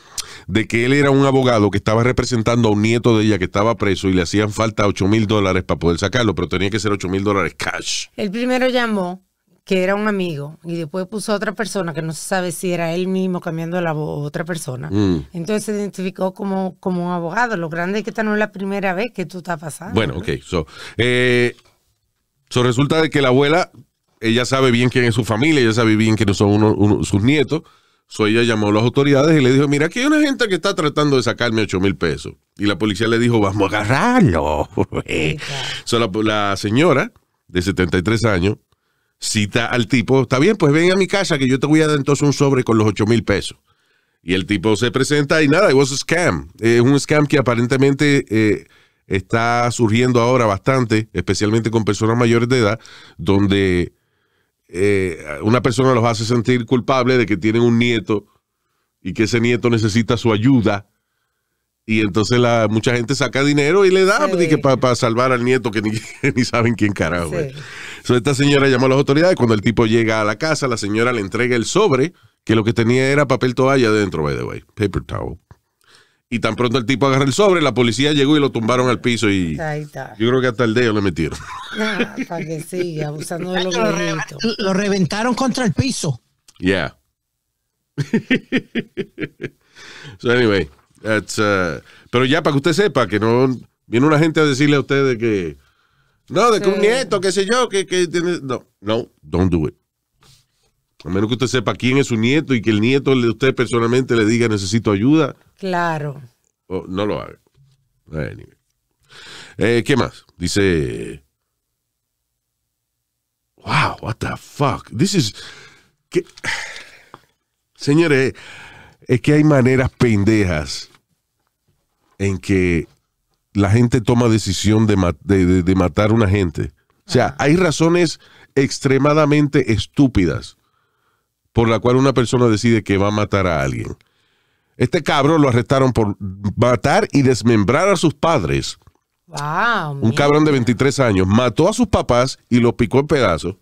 de que él era un abogado que estaba representando a un nieto de ella que estaba preso y le hacían falta 8 mil dólares para poder sacarlo, pero tenía que ser 8 mil dólares cash. El primero llamó que era un amigo y después puso a otra persona que no se sabe si era él mismo cambiando la otra persona. Mm. Entonces se identificó como, como un abogado. Lo grande es que esta no es la primera vez que tú estás pasando. Bueno, ok. So, eh, eso resulta de que la abuela, ella sabe bien quién es su familia, ella sabe bien quiénes son sus nietos. So, ella llamó a las autoridades y le dijo, mira, aquí hay una gente que está tratando de sacarme 8 mil pesos. Y la policía le dijo, vamos a agarrarlo. so, la, señora de 73 años cita al tipo, está bien, pues ven a mi casa que yo te voy a dar entonces un sobre con los 8 mil pesos. Y el tipo se presenta y nada, it was a scam. Es un scam que aparentemente eh, está surgiendo ahora bastante, especialmente con personas mayores de edad, donde eh, una persona los hace sentir culpable de que tienen un nieto y que ese nieto necesita su ayuda. Y entonces la, mucha gente saca dinero y le da para salvar al nieto que ni, saben quién carajo esta señora llamó a las autoridades. Cuando el tipo llega a la casa, la señora le entrega el sobre, que lo que tenía era papel toalla dentro, by the way, paper towel. Y tan pronto el tipo agarra el sobre, la policía llegó y lo tumbaron al piso y yo creo que hasta el dedo le metieron. No, para que siga abusando de lo, lo, lo reventaron contra el piso. Yeah. so anyway, that's, uh, pero ya para que usted sepa que no viene una gente a decirle a usted de que no, de que un nieto, qué sé yo, que, que tiene, no, no, don't do it. A menos que usted sepa quién es su nieto y que el nieto de usted personalmente le diga necesito ayuda. Claro. no lo haga. Eh, ¿Qué más? Dice. Wow, what the fuck. This is. Señores, es que hay maneras pendejas en que la gente toma decisión de matar a una gente. O sea, hay razones extremadamente estúpidas por la cual una persona decide que va a matar a alguien. Este cabrón lo arrestaron por matar y desmembrar a sus padres. un cabrón de 23 años mató a sus papás y los picó en pedazos.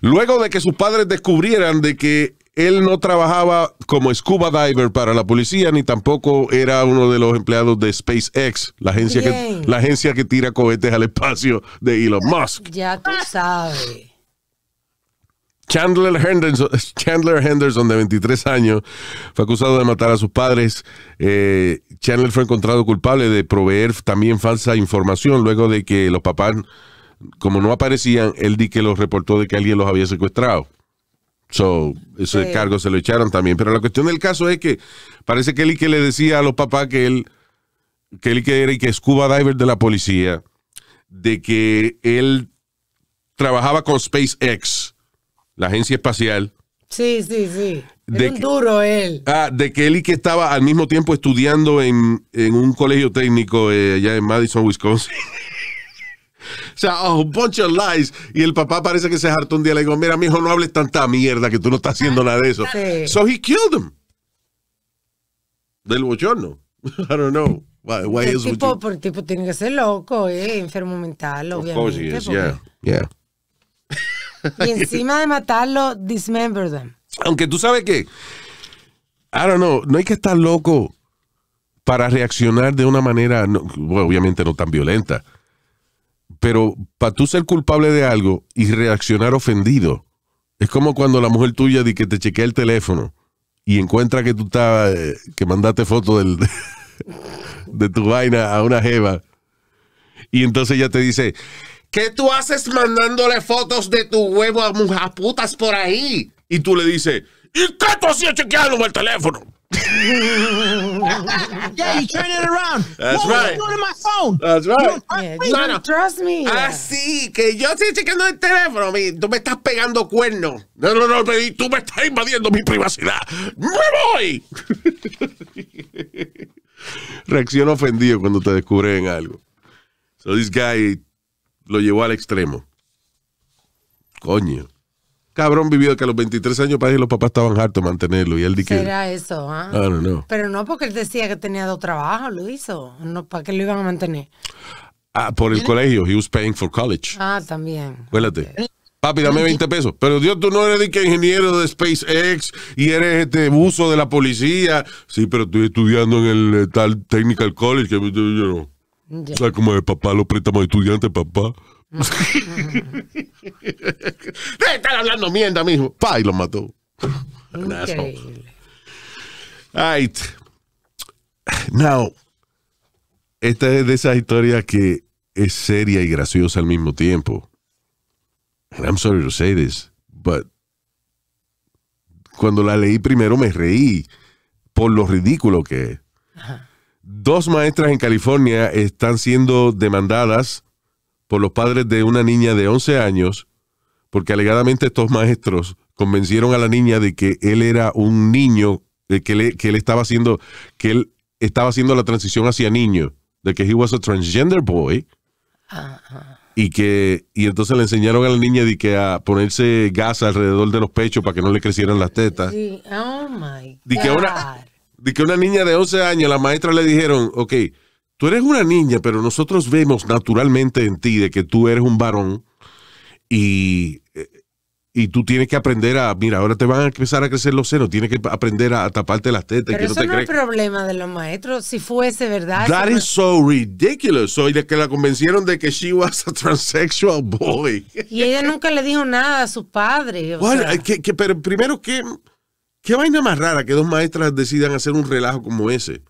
Luego de que sus padres descubrieran de que él no trabajaba como scuba diver para la policía ni tampoco era uno de los empleados de SpaceX, la agencia, que, la agencia que tira cohetes al espacio de Elon Musk. Ya tú sabes. Chandler Henderson, Henderson, de 23 años, fue acusado de matar a sus padres. Eh, Chandler fue encontrado culpable de proveer también falsa información luego de que los papás, como no aparecían, él di que los reportó de que alguien los había secuestrado. So, ese cargo se lo echaron también. Pero la cuestión del caso es que parece que él que le decía a los papás que él, que él era y que es diver de la policía, de que él trabajaba con SpaceX la agencia espacial. Sí, sí, sí. Era un duro él. Ah, de que él que estaba al mismo tiempo estudiando en, en un colegio técnico eh, allá en Madison, Wisconsin. O sea, a oh, bunch of lies. Y el papá parece que se hartó un día. Le digo, mira, hijo, no hables tanta mierda que tú no estás haciendo nada de eso. So he killed him. Del bochorno. I don't know. Why, why el tipo, tipo tiene que ser loco, eh, enfermo mental, obviamente. Of course he is, y encima de matarlo, dismember them. Aunque tú sabes que, I no know, no hay que estar loco para reaccionar de una manera, obviamente no tan violenta, pero para tú ser culpable de algo y reaccionar ofendido, es como cuando la mujer tuya dice que te chequea el teléfono y encuentra que tú eh, que mandaste foto del, de tu vaina a una jeva. Y entonces ella te dice, ¿Qué tú haces mandándole fotos de tu huevo a putas por ahí? Y tú le dices, ¿y qué tú hacías chequeándome el teléfono? yeah, you turn it around. That's what right. What my phone? That's right. You don't trust me. Así ah, que yo estoy chequeando el teléfono. tú me estás pegando cuernos. No, no, no, tú me estás invadiendo mi privacidad. ¡Me voy! Reacción ofendido cuando te descubren algo. So this guy lo llevó al extremo. Coño. Cabrón vivió que a los 23 años para que los papás estaban hartos de mantenerlo. Y él Era eso, ¿ah? Pero no porque él decía que tenía dos trabajos, lo hizo. No, ¿Para qué lo iban a mantener? Ah, por el colegio. He was paying for college. Ah, también. Acuérdate. Papi, dame 20 pesos. Pero Dios, tú no eres de que ingeniero de SpaceX y eres este buzo de la policía. Sí, pero estoy estudiando en el eh, tal Technical College. Que, o sea, como de papá, lo préstamos estudiante, papá. Están hablando mierda mismo. Pa, y lo mató. Increíble. Now, esta es de esas historias que es seria y graciosa al mismo tiempo. I'm sorry to say this, but cuando la leí primero me reí por lo ridículo que es. Dos maestras en California están siendo demandadas por los padres de una niña de 11 años porque alegadamente estos maestros convencieron a la niña de que él era un niño, que, le, que él estaba haciendo, que él estaba haciendo la transición hacia niño, de que he was a transgender boy. Y que y entonces le enseñaron a la niña de que a ponerse gas alrededor de los pechos para que no le crecieran las tetas. Sí. Oh que ahora de que una niña de 11 años, la maestra le dijeron, ok, tú eres una niña, pero nosotros vemos naturalmente en ti de que tú eres un varón y, eh, y tú tienes que aprender a, mira, ahora te van a empezar a crecer los senos, tienes que aprender a, taparte las tetas. Pero que eso no, te es problema de los maestros, si fuese verdad. That is so ridiculous. Soy de que la convencieron de que she was a transsexual boy. Y ella nunca le dijo nada a su padre. bueno, pero primero que... ¿Qué vaina más rara que dos maestras decidan hacer un relajo como ese?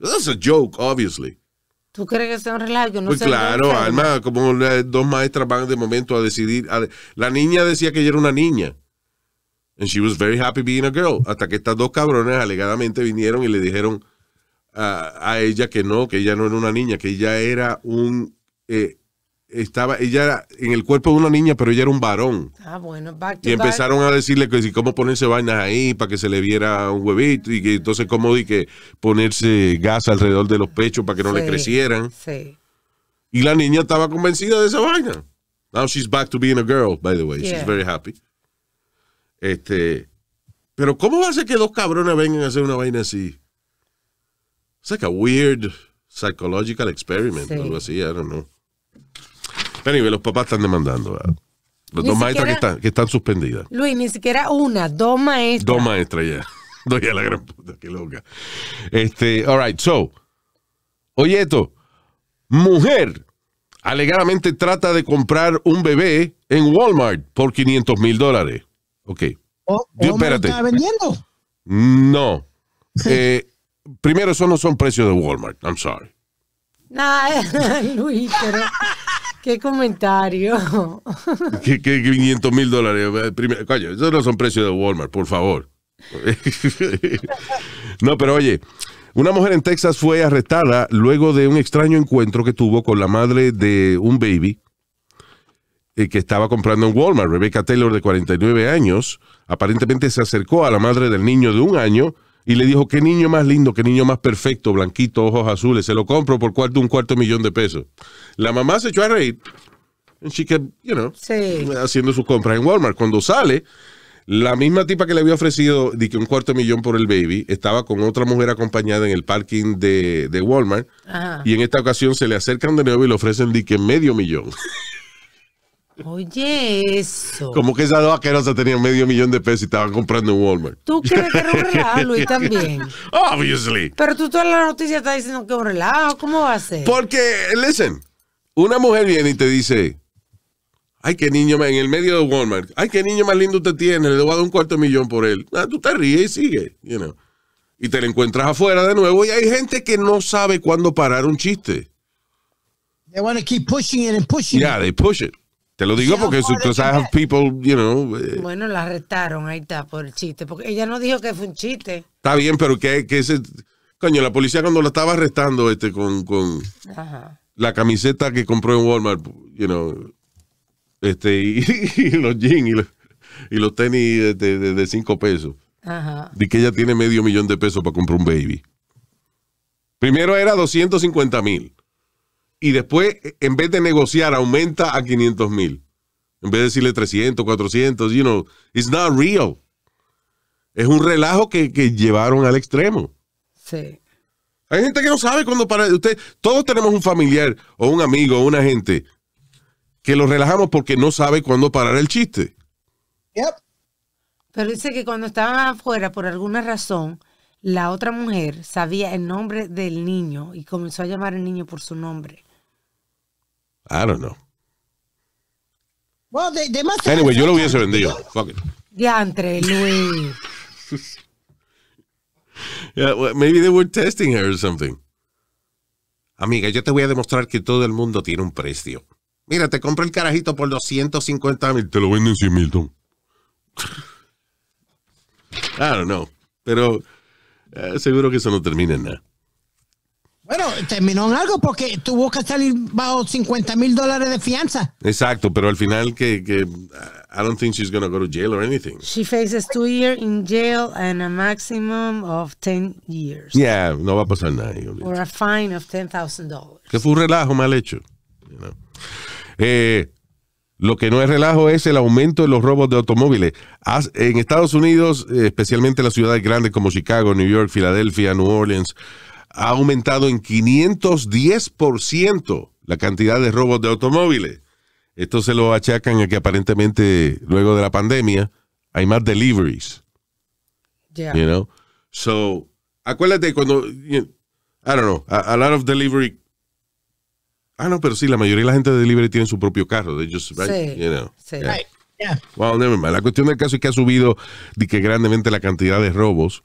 That's a joke, obviously. ¿Tú crees que sea un relajo? no pues claro, Alma, como dos maestras van de momento a decidir. la niña decía que ella era una niña. And she was very happy being a girl. Hasta que estas dos cabrones alegadamente vinieron y le dijeron a, ella que no, que ella no era una niña, que ella era un eh, estaba, ella en el cuerpo de una niña, pero ella era un varón. Ah, bueno, Y empezaron a decirle que si cómo ponerse vainas ahí para que se le viera un huevito y que entonces cómo di que ponerse gas alrededor de los pechos para que no le crecieran. Sí. Y la niña estaba convencida de esa vaina. Now she's back to being a girl, by the way. She's very happy. Este, pero ¿cómo va a ser que dos cabrones vengan a hacer una vaina así? Es like a weird psychological experiment, algo así, I don't know. Anyway, los papás están demandando. Los dos maestras que están, que están suspendidas. Luis, ni siquiera una, dos maestras. Dos maestras ya. Doy a la gran puta, qué loca. Este, all right, so. Oye esto. Mujer alegadamente trata de comprar un bebé en Walmart por 500 mil dólares. Ok. Dios, oh, espérate. ¿Está vendiendo? No. Eh, primero, esos no son precios de Walmart. I'm sorry. Nah, Luis, pero Qué comentario. ¿Qué, 500 mil dólares? esos no son precios de Walmart, por favor. no, pero oye, una mujer en Texas fue arrestada luego de un extraño encuentro que tuvo con la madre de un baby eh, que estaba comprando en Walmart. Rebecca Taylor, de 49 años, aparentemente se acercó a la madre del niño de un año y le dijo, qué niño más lindo, qué niño más perfecto, blanquito, ojos azules, se lo compro por cuarto, un cuarto millón de pesos. La mamá se echó a reír, and she kept, you know, haciendo sus compras en Walmart. Cuando sale, la misma tipa que le había ofrecido de que un cuarto millón por el baby, estaba con otra mujer acompañada en el parking de, Walmart, y en esta ocasión se le acercan de nuevo y le ofrecen de que medio millón. Oye, eso. Como que esas dos se tenía medio millón de pesos y estaban comprando en Walmart. ¿Tú quieres que era un relajo, Luis, también? Obviously. Pero tú toda la noticia estás diciendo que es un relajo. ¿Cómo va a ser? Porque, listen, una mujer viene y te dice, ay, qué niño más, en el medio de Walmart, ay, qué niño más lindo te tiene, le voy a dar un cuarto millón por él. Ah, tú te ríes y sigue, you know. Y te lo encuentras afuera de nuevo y hay gente que no sabe cuándo parar un chiste. They want to keep pushing it and pushing it. Yeah, they push it. Te lo digo porque people, you know. Eh. Bueno, la arrestaron, ahí está, por el chiste. Porque ella no dijo que fue un chiste. Está bien, pero que, que ese. Coño, la policía cuando la estaba arrestando este con, la camiseta que compró en Walmart, you know, este, y, los jeans y los, tenis de, de, cinco pesos. Ajá. que ella tiene medio millón de pesos para comprar un baby. Primero era 250 mil y después, en vez de negociar, aumenta a 500 mil. En vez de decirle 300, 400, you know, it's not real. Es un relajo que, llevaron al extremo. Sí. Hay gente que no sabe cuándo para usted. Todos tenemos un familiar o un amigo o una gente que lo relajamos porque no sabe cuándo parar el chiste. Pero dice que cuando estaban afuera, por alguna razón, la otra mujer sabía el nombre del niño y comenzó a llamar al niño por su nombre. I don't know. Well, they, they must anyway, yo lo hubiese vendido. Fuck it. Diantre, Luis. yeah, maybe they were testing her or something. Amiga, yo te voy a demostrar que todo el mundo tiene un precio. Mira, te compro el carajito por 250 mil. Te lo venden 100 mil, I don't know. Pero eh, seguro que eso no termina en nada. Bueno, terminó en algo porque tuvo que salir bajo 50 mil dólares de fianza. Exacto, pero al final que, que I don't think she's going to go to jail or anything. She faces two years in jail and a maximum of 10 years. Yeah, no va a pasar nada. Or a fine of $10,000. Que fue un relajo mal hecho. Eh, lo que no es relajo es el aumento de los robos de automóviles. En Estados Unidos, eh, especialmente en las ciudades grandes como Chicago, New York, Filadelfia, New Orleans, ha aumentado en 510% la cantidad de robos de automóviles. Esto se lo achacan a que aparentemente luego de la pandemia hay más deliveries. Yeah. You know? So, acuérdate cuando, I don't know, a, lot of delivery. Ah, no, pero sí, la mayoría de la gente de delivery tiene su propio carro. They just, you know. Well, never La cuestión del caso es que ha subido de que grandemente la cantidad de robos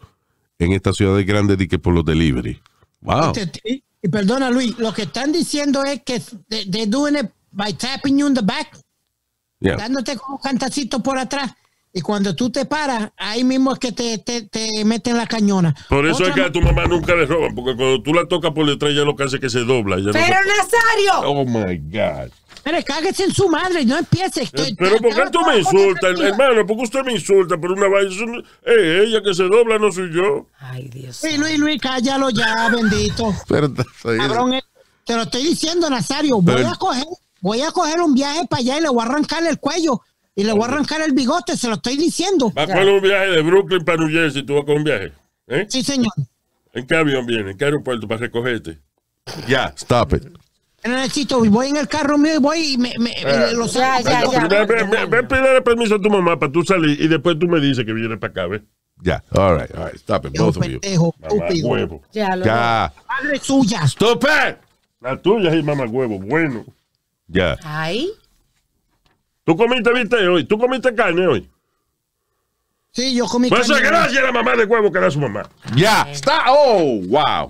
en estas ciudades grandes de que por los delivery. Este, y perdona, Luis, lo que están diciendo es que de they're doing it by tapping you in the back, dándote como cantacito por atrás. Y cuando tú te paras, ahí mismo es que te, te, te meten la cañona. Por eso es que a tu mamá nunca le roban, porque cuando tú la tocas por detrás, ya lo que hace es que se dobla. Pero Nazario. Oh my God. Pero cáguese en su madre, y no empieces. Eh, pero ¿por qué tú me insultas, hermano? ¿Por qué usted me insulta por una vaina? Eh, ella que se dobla, no soy yo. Ay, Dios. Luis, Luis, Luis, cállalo ya, bendito. Pero, Cabrón, eh, te lo estoy diciendo, Nazario. Voy a coger, voy a coger un viaje para allá y le voy a arrancar el cuello. Y le voy a arrancar el bigote, se lo estoy diciendo. Va a coger un viaje de Brooklyn para New Jersey, tú vas con un viaje. ¿eh? Sí, señor. ¿En qué avión viene? ¿En qué aeropuerto para recogerte? Ya. Stop it. Necesito, voy en el carro mío y voy y me, ah, eh, lo ya, ya, ya, Ve, a pedirle permiso a tu mamá para tú salir y después tú me dices que vienes para acá, ¿ves? Ya, all right, all right, stop it, both of you. Huevo. Ya, lo ya. Madre suya. Stop La tuya es mamá huevo, bueno. Ya. Ay. ¿Tú comiste viste hoy? ¿Tú comiste carne hoy? Sí, yo comí pues carne. Pues gracias a la mamá de huevo que era su mamá. Ya, está, oh, wow.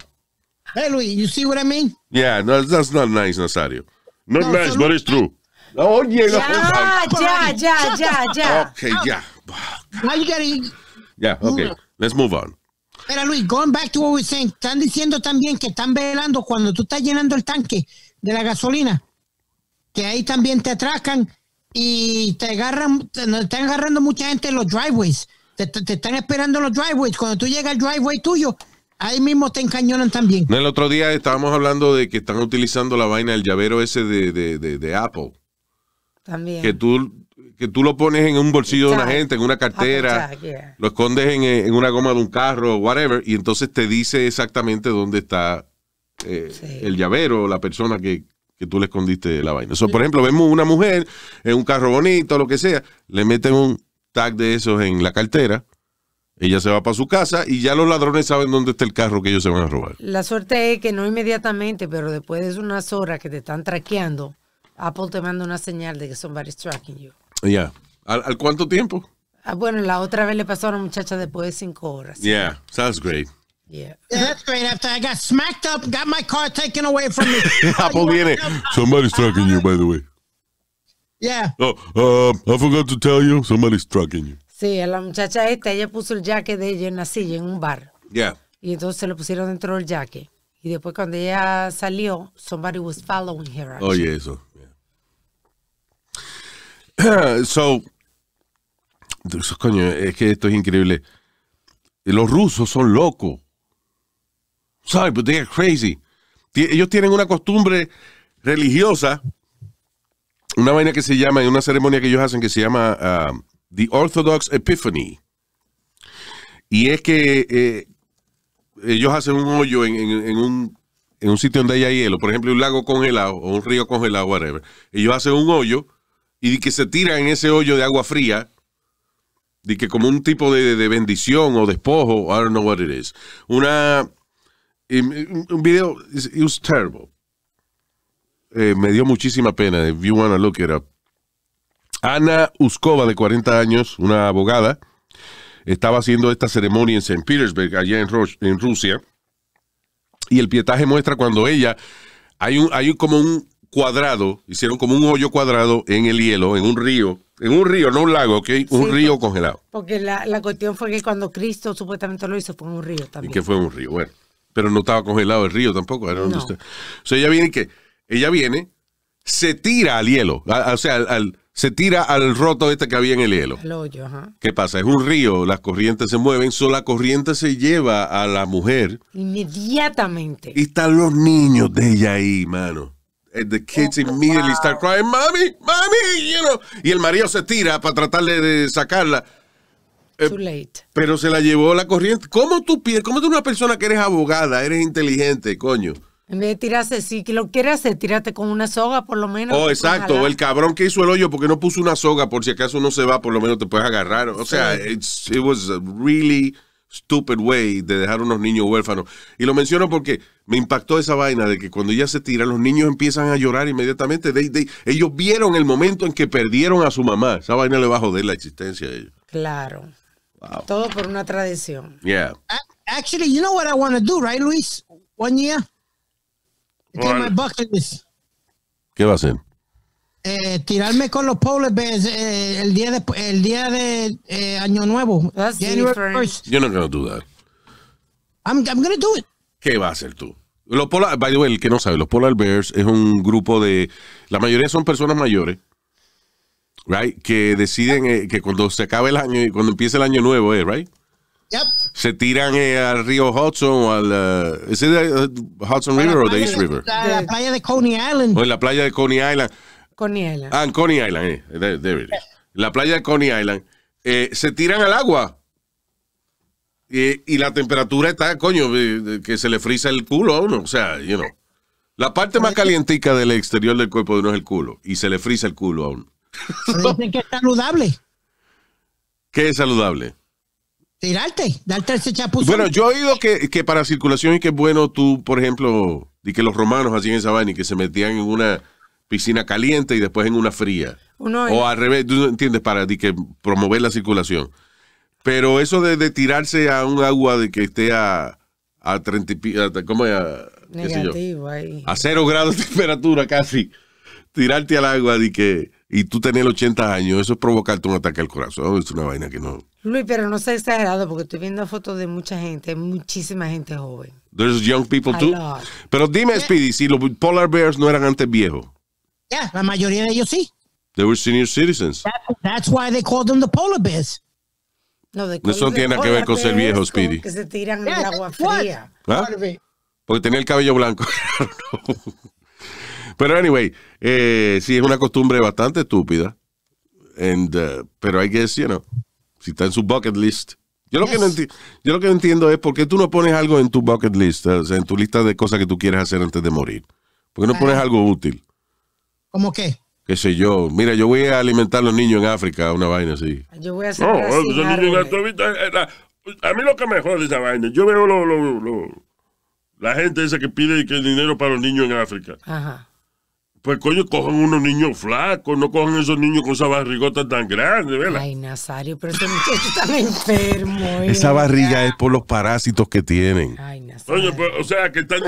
Hey, Luis, you see what I mean? Yeah, no, that's not nice, Nazario. Not no, nice, but it's true. Oye, ya, ya, ya, ya, ya. Okay, ya. Now you gotta... Yeah, okay. Let's move on. Pero Luis, going back to what we're saying, están diciendo también que están velando cuando tú estás llenando el tanque de la gasolina, que ahí también te atracan y te agarran, te, están agarrando mucha gente en los driveways. Te, te, están esperando en los driveways. Cuando tú llegas al driveway tuyo, ahí mismo te encañonan también. el otro día estábamos hablando de que están utilizando la vaina, el llavero ese de, de, de, Apple. También. Que tú, que tú lo pones en un bolsillo de una gente, en una cartera, lo escondes eh, en, una goma de un carro, whatever, y entonces te dice exactamente dónde está eh, el llavero, la persona que, que tú le escondiste la vaina. por ejemplo, vemos una mujer en un carro bonito, lo que sea, le meten un tag de esos en la cartera ella se va para su casa y ya los ladrones saben dónde está el carro que ellos se van a robar. La suerte es que no inmediatamente, pero después de unas horas que te están traqueando, Apple te manda una señal de que somebody's tracking you. Ya. Yeah. ¿Al, cuánto tiempo? Ah, bueno, la otra vez le pasó a una muchacha después de cinco horas. Yeah, sounds great. Yeah. That's great. After I got smacked up, got my car taken away from me. Apple viene. Somebody's tracking you, by the way. Yeah. Oh, uh, I forgot to tell you, somebody's tracking you. Sí, a la muchacha esta, ella puso el jaque de ella en la silla, en un bar. Ya. Y entonces se lo pusieron dentro del jaque. Y después cuando ella salió, somebody was following her. Actually. Oye, eso. Yeah. so, coño, es que esto es increíble. Los rusos son locos. ¿Sabes? but pues, they are crazy. Ellos tienen una costumbre religiosa, una vaina que se llama, una ceremonia que ellos hacen que se llama... Ah, The Orthodox Epiphany. Y es que eh, ellos hacen un hoyo en, un, sitio donde hay hielo, por ejemplo, un lago congelado o un río congelado, whatever. Ellos hacen un hoyo y que se tiran en ese hoyo de agua fría, de que como un tipo de, bendición o despojo, I don't know what it is. Una, un video, it was terrible. Eh, me dio muchísima pena. If you want to look it up, Ana Uskova, de 40 años, una abogada, estaba haciendo esta ceremonia en St. Petersburg, allá en, Rusia. Y el pietaje muestra cuando ella, hay, un, hay como un cuadrado, hicieron como un hoyo cuadrado en el hielo, en un río, en un río, no un lago, ¿ok? Un río congelado. Porque la, cuestión fue que cuando Cristo supuestamente lo hizo fue en un río también. Y que fue un río, bueno. Pero no estaba congelado el río tampoco. O ella viene que, ella viene, se tira al hielo, o sea, al, se tira al roto este que había en el hielo. El ajá. ¿Qué pasa? Es un río, las corrientes se mueven, solo la corriente se lleva a la mujer. Inmediatamente. Y están los niños de ella ahí, mano. Eh, the kids oh, immediately start crying, mami, mami, you know. Y el marido se tira para tratarle de sacarla. Eh, Too late. Pero se la llevó la corriente. ¿Cómo tú, cómo tú una persona que eres abogada, eres inteligente, coño? En vez de tirarse, si lo quieres hacer, tírate con una soga por lo menos. Oh, pues, exacto. el cabrón que hizo el hoyo porque no puso una soga, por si acaso no se va, por lo menos te puedes agarrar. O sea, it was a really stupid way de dejar unos niños huérfanos. Y lo menciono porque me impactó esa vaina de que cuando ya se tiran, los niños empiezan a llorar inmediatamente. ellos vieron el momento en que perdieron a su mamá. Esa vaina le va a joder la existencia a ellos. Claro. Todo por una tradición. Yeah. Actually, you know what I want to do, right, Luis? One year. ¿Qué va a hacer? Eh, tirarme con los polar bears eh, el día de, el día de eh, Año Nuevo. yo January 1st. ¿Qué va a hacer tú? Los polar, by the way, el que no sabe, los polar bears es un grupo de, la mayoría son personas mayores, right, que deciden que cuando se acabe el año y cuando empiece el año nuevo, eh, right. Se tiran eh, al río Hudson, o al eh, ¿es el eh, Hudson River o the East River? La, la, playa de Coney Island. O en la playa de Coney Island. Coney Island. Ah, en Coney Island, eh. There, La playa de Coney Island. se tiran al agua. y la temperatura está, coño, que se le frisa el culo a uno. O sea, you know. La parte más calientica del exterior del cuerpo de uno es el culo. Y se le frisa el culo a uno. Dicen que es saludable. ¿Qué es saludable? Tirarte, darte ese chapuzón. Bueno, yo he oído que, para circulación y que es bueno tú, por ejemplo, y que los romanos hacían esa vaina y que se metían en una piscina caliente y después en una fría. o al revés, tú entiendes, para que promover la circulación. Pero eso de, tirarse a un agua de que esté a, a 30 ¿cómo es? Negativo, a cero grados de temperatura casi, tirarte al agua de que, y tú tener 80 años, eso es provocarte un ataque al corazón, es una vaina que no... Luis, pero no sea exagerado porque estoy viendo fotos de mucha gente, muchísima gente joven. There's young people too. Pero dime, Speedy, si los polar bears no eran antes viejos. Yeah, la mayoría de ellos sí. They were senior citizens. that's why they called them the polar bears. No, Eso no tiene nada que ver con ser viejo, Speedy. Que se tiran en el agua fría. ¿Ah? Porque tenía el cabello blanco. pero anyway, eh, sí es una costumbre bastante estúpida. And, uh, pero hay que decir no. Si está en su bucket list. Yo lo, que no yo lo que entiendo es por qué tú no pones algo en tu bucket list, o sea, en tu lista de cosas que tú quieres hacer antes de morir. ¿Por qué no pones algo útil? ¿Cómo qué? Qué sé yo. Mira, yo voy a alimentar a los niños en África, una vaina así. Yo voy a hacer. No, eh, eh, a mí lo que me es esa vaina, yo veo lo, la gente esa que pide que dinero para los niños en África. Ajá. Pues coño, cojan unos niños flacos, no cojan esos niños con esa barrigota tan grande, ¿verdad? Ay, Nazario, pero ese muchacho está enfermo. ¿eh? Esa barriga es por los parásitos que tienen. Ay, Nazario. pues, o sea, que están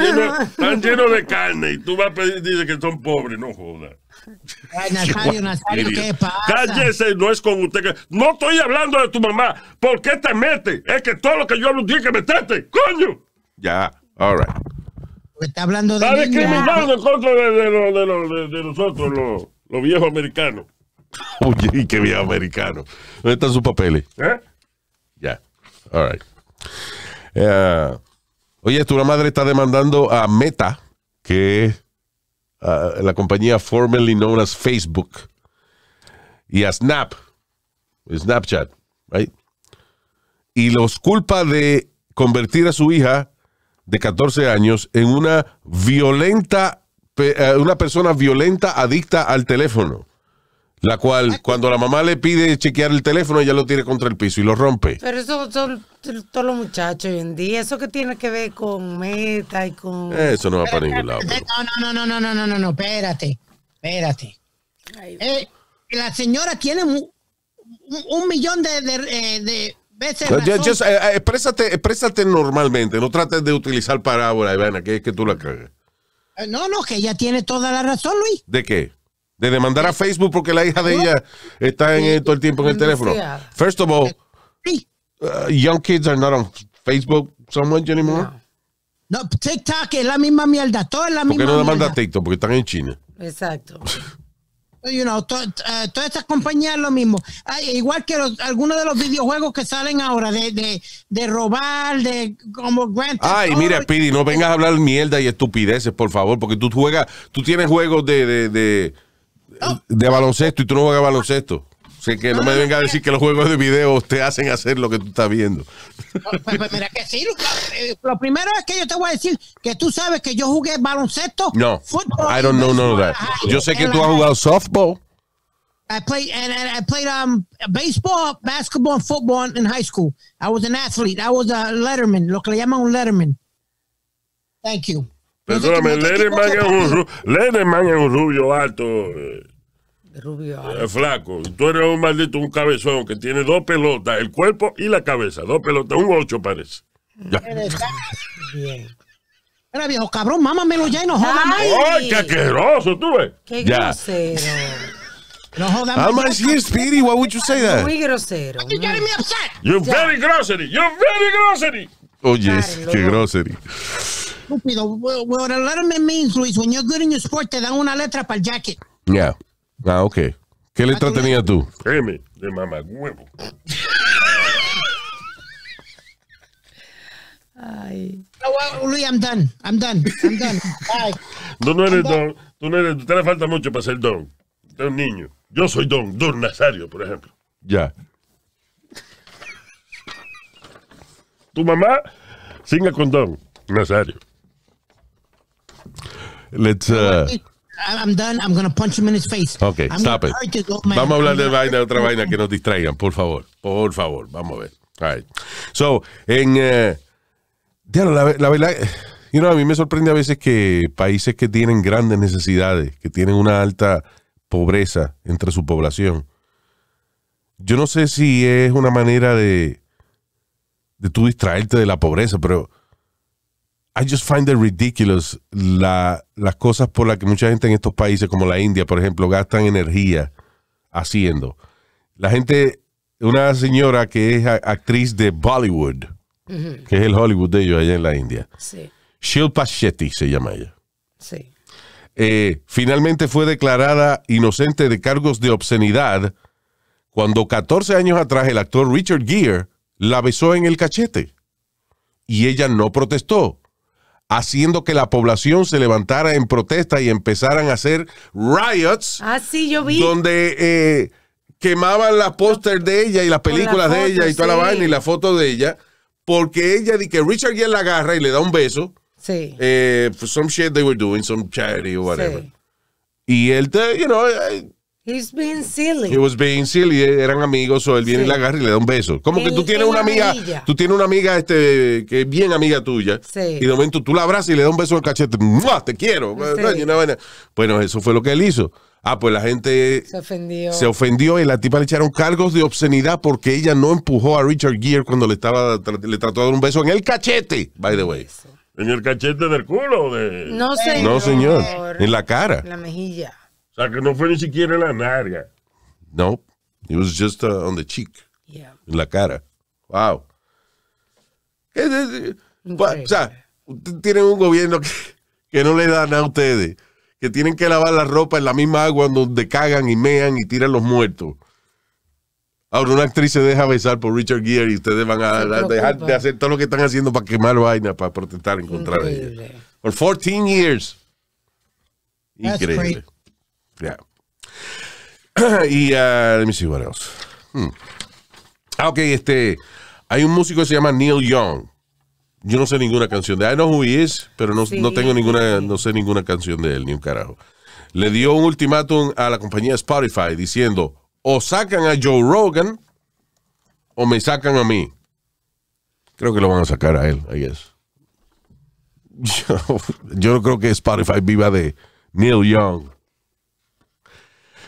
llenos, de carne y tú vas a pedir, dices que son pobres, no jodas. Ay, Nazario, Nazario, ¿qué pasa? Cállese, no es con usted. No estoy hablando de tu mamá. ¿Por qué te metes? Es que todo lo que yo hablo tiene que meterte, coño. Ya, all right. Está hablando de. discriminando en contra de, de, de nosotros, los, viejos americanos. Oye, qué viejo americano. ¿Dónde están sus papeles? ¿Eh? Ya. All right. Eh, oye, tu madre está demandando a Meta, que ah, la compañía formerly known as Facebook, y a Snap, Snapchat, right? Y los culpa de convertir a su hija de 14 años en una violenta, eh, una persona violenta adicta al teléfono. La cual, cuando la mamá le pide chequear el teléfono, ella lo tira contra el piso y lo rompe. Pero eso son todos los muchachos hoy en día. ¿Eso que tiene que ver con meta y con...? Eso no va para ningún lado. No, no, no, no, no, no, no, no, espérate, espérate. Eh, la señora tiene un, millón de eh, eh, eh, exprésate, normalmente, no trates de utilizar parábola, Ivana, que es que tú la cagas. Eh, no, no, que ella tiene toda la razón, Luis. ¿De qué? De demandar a Facebook porque la hija de ella está en, todo el tiempo en el teléfono. Ah. First of all, uh, young kids are not on Facebook so much anymore. No. TikTok es la misma mierda, todo la misma ¿Por qué no demanda TikTok? Porque están en China. Exacto. Eh, todas estas compañías lo mismo. igual que algunos de los videojuegos que salen ahora de, de, de robar, de como Ay, mira, Pidi, no vengas a hablar mierda y estupideces, por favor, porque tú juegas, tú tienes juegos de, de, de, oh. de baloncesto y tú no juegas baloncesto. Así que no, me venga a decir que los juegos de video te hacen hacer lo que tú estás viendo. Pues, pues, mira que sí, eh, lo, primero es que yo te voy a decir que tú sabes que yo jugué baloncesto. No, fútbol, I don't know none that. Yo sé que tú has jugado softball. I played and, I played um baseball, basketball, and football in high school. I was an athlete. I was a letterman, lo que le llaman un letterman. Thank you. Perdóname, Letterman es un, Letterman es un rubio alto. Eh. Rubio eh, Flaco. Tú eres un maldito, un cabezón que tiene dos pelotas, el cuerpo y la cabeza. Dos pelotas, un ocho parece. Ya. Bien. Era viejo cabrón, mámamelo ya y no jodas más. ¡Ay, qué asqueroso, tú ves! ¡Qué Ya. grosero! No jodas ah, más. ¿Cómo es Speedy. Why would you say that? Muy grosero. You're getting me upset. You're very grosery! You're very grocery. Oh, Qué grosero. grosery. Estúpido. what a letterman means, Luis, when you're good in your sport, te dan una letra para el jacket. Ya. Ah, ok. ¿Qué ah, letra tenía tú? M de mamá huevo. Ay. Oh, Luis, I'm done. I'm done. I'm done. Ay. Tú no eres don. Tú no eres. Te le falta mucho para ser don. Te es un niño. Yo soy don. Don Nazario, por ejemplo. Ya. Tu mamá singa con don Nazario. Let's. Uh, I'm done. I'm gonna punch him in his face. Okay, stop it. Vamos a hablar de vaina, otra vaina que nos distraigan, por favor. Por favor, vamos a ver. So, en. Eh, la, la verdad. You a mí me sorprende a veces que países que tienen grandes necesidades, que tienen una alta pobreza entre su población, yo no sé si es una manera de, de tú distraerte de la pobreza, pero I just find it ridiculous la, las cosas por las que mucha gente en estos países, como la India, por ejemplo, gastan energía haciendo. La gente, una señora que es actriz de Bollywood, que es el Hollywood de ellos allá en la India. Sí. Shilpa Shetty se llama ella. Sí. Eh, finalmente fue declarada inocente de cargos de obscenidad cuando 14 años atrás el actor Richard Gere la besó en el cachete. Y ella no protestó haciendo que la población se levantara en protesta y empezaran a hacer riots. Ah, sí, yo vi. Donde eh, quemaban las póster de ella y las películas de ella y toda la vaina y la foto de ella. Porque ella di que Richard Gere la agarra y le da un beso. Sí. Eh, some shit they were doing, some charity or whatever. Y él, te, you know, eh, He's being silly. He was being silly. Eran amigos, o él viene y la agarra y le da un beso. Como que tú tienes una amiga, tú tienes una amiga este, que es bien amiga tuya, sí. y de momento tú la abrazas y le da un beso en el cachete. ¡Mua! Te quiero. Bueno, eso fue lo que él hizo. Ah, pues la gente se ofendió. se ofendió y la tipa le echaron cargos de obscenidad porque ella no empujó a Richard Gere cuando le estaba le trató de dar un beso en el cachete, by the way. ¿En el cachete del culo? De... No, señor. No, señor. En la cara. La mejilla. O sea, que no fue ni siquiera en la narga. No, it was just uh, on the cheek. En la cara. Wow. Pues, o sea, tienen un gobierno que, no le dan a ustedes, que tienen que lavar la ropa en la misma agua donde cagan y mean y tiran los muertos. Ahora una actriz se deja besar por Richard Gere y ustedes van a, dejar de hacer todo lo que están haciendo para quemar vaina, para protestar en contra de ella. Por 14 years. Increíble. y uh, let me see what else. Hmm. Ah, ok, este. Hay un músico que se llama Neil Young. Yo no sé ninguna canción de I know who he is, pero no, tengo ninguna, no sé ninguna canción de él, ni un carajo. Le dio un ultimátum a la compañía Spotify diciendo: o sacan a Joe Rogan o me sacan a mí. Creo que lo van a sacar a él, I guess. Yo, yo creo que Spotify viva de Neil Young.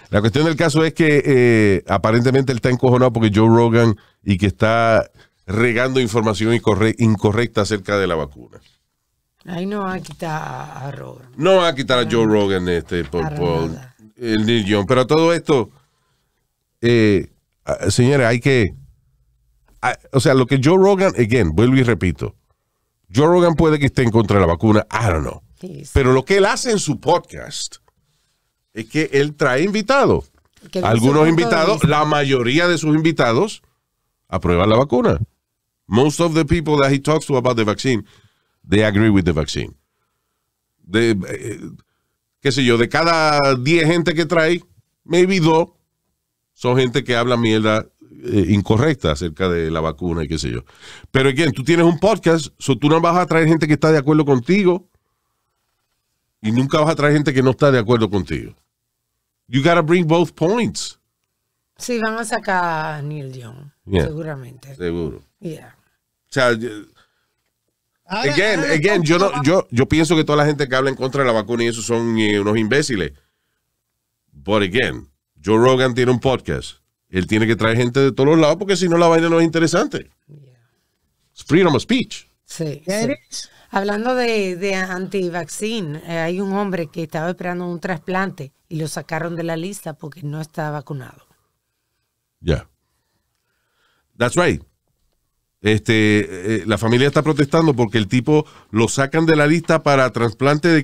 La cuestión del caso es que eh, aparentemente él está encojonado porque Joe Rogan y que está regando información incorrecta acerca de la vacuna. Ahí no va a quitar a Rogan. No va a quitar a Joe Rogan este, por, el Neil Young. Pero todo esto, eh, señores, hay que... o sea, lo que Joe Rogan, again, vuelvo y repito, Joe Rogan puede que esté en contra de la vacuna, I don't know. Pero lo que él hace en su podcast es que él trae invitados. Algunos invitados, la mayoría de sus invitados aprueban la vacuna. Most of the people that he talks to about the vaccine, they agree with the vaccine. De, eh, qué sé yo, de cada 10 gente que trae, maybe 2 son gente que habla mierda eh, incorrecta acerca de la vacuna y qué sé yo. Pero again, tú tienes un podcast, tú no vas a traer gente que está de acuerdo contigo y nunca vas a traer gente que no está de acuerdo contigo. You gotta bring both points. Sí, van a sacar a Neil Young, seguramente. Seguro. Yeah. O sea, again, again, yo, yo, yo pienso que toda la gente que habla en contra de la vacuna y eso son eh, unos imbéciles. But again, Joe Rogan tiene un podcast. Él tiene que traer gente de todos los lados porque si no la vaina no es interesante. freedom of speech. Sí. Hablando de, de eh, hay un hombre que estaba esperando un trasplante y lo sacaron de la lista porque no está vacunado. Ya. That's right. Este, eh, la familia está protestando porque el tipo lo sacan de la lista para trasplante de qué?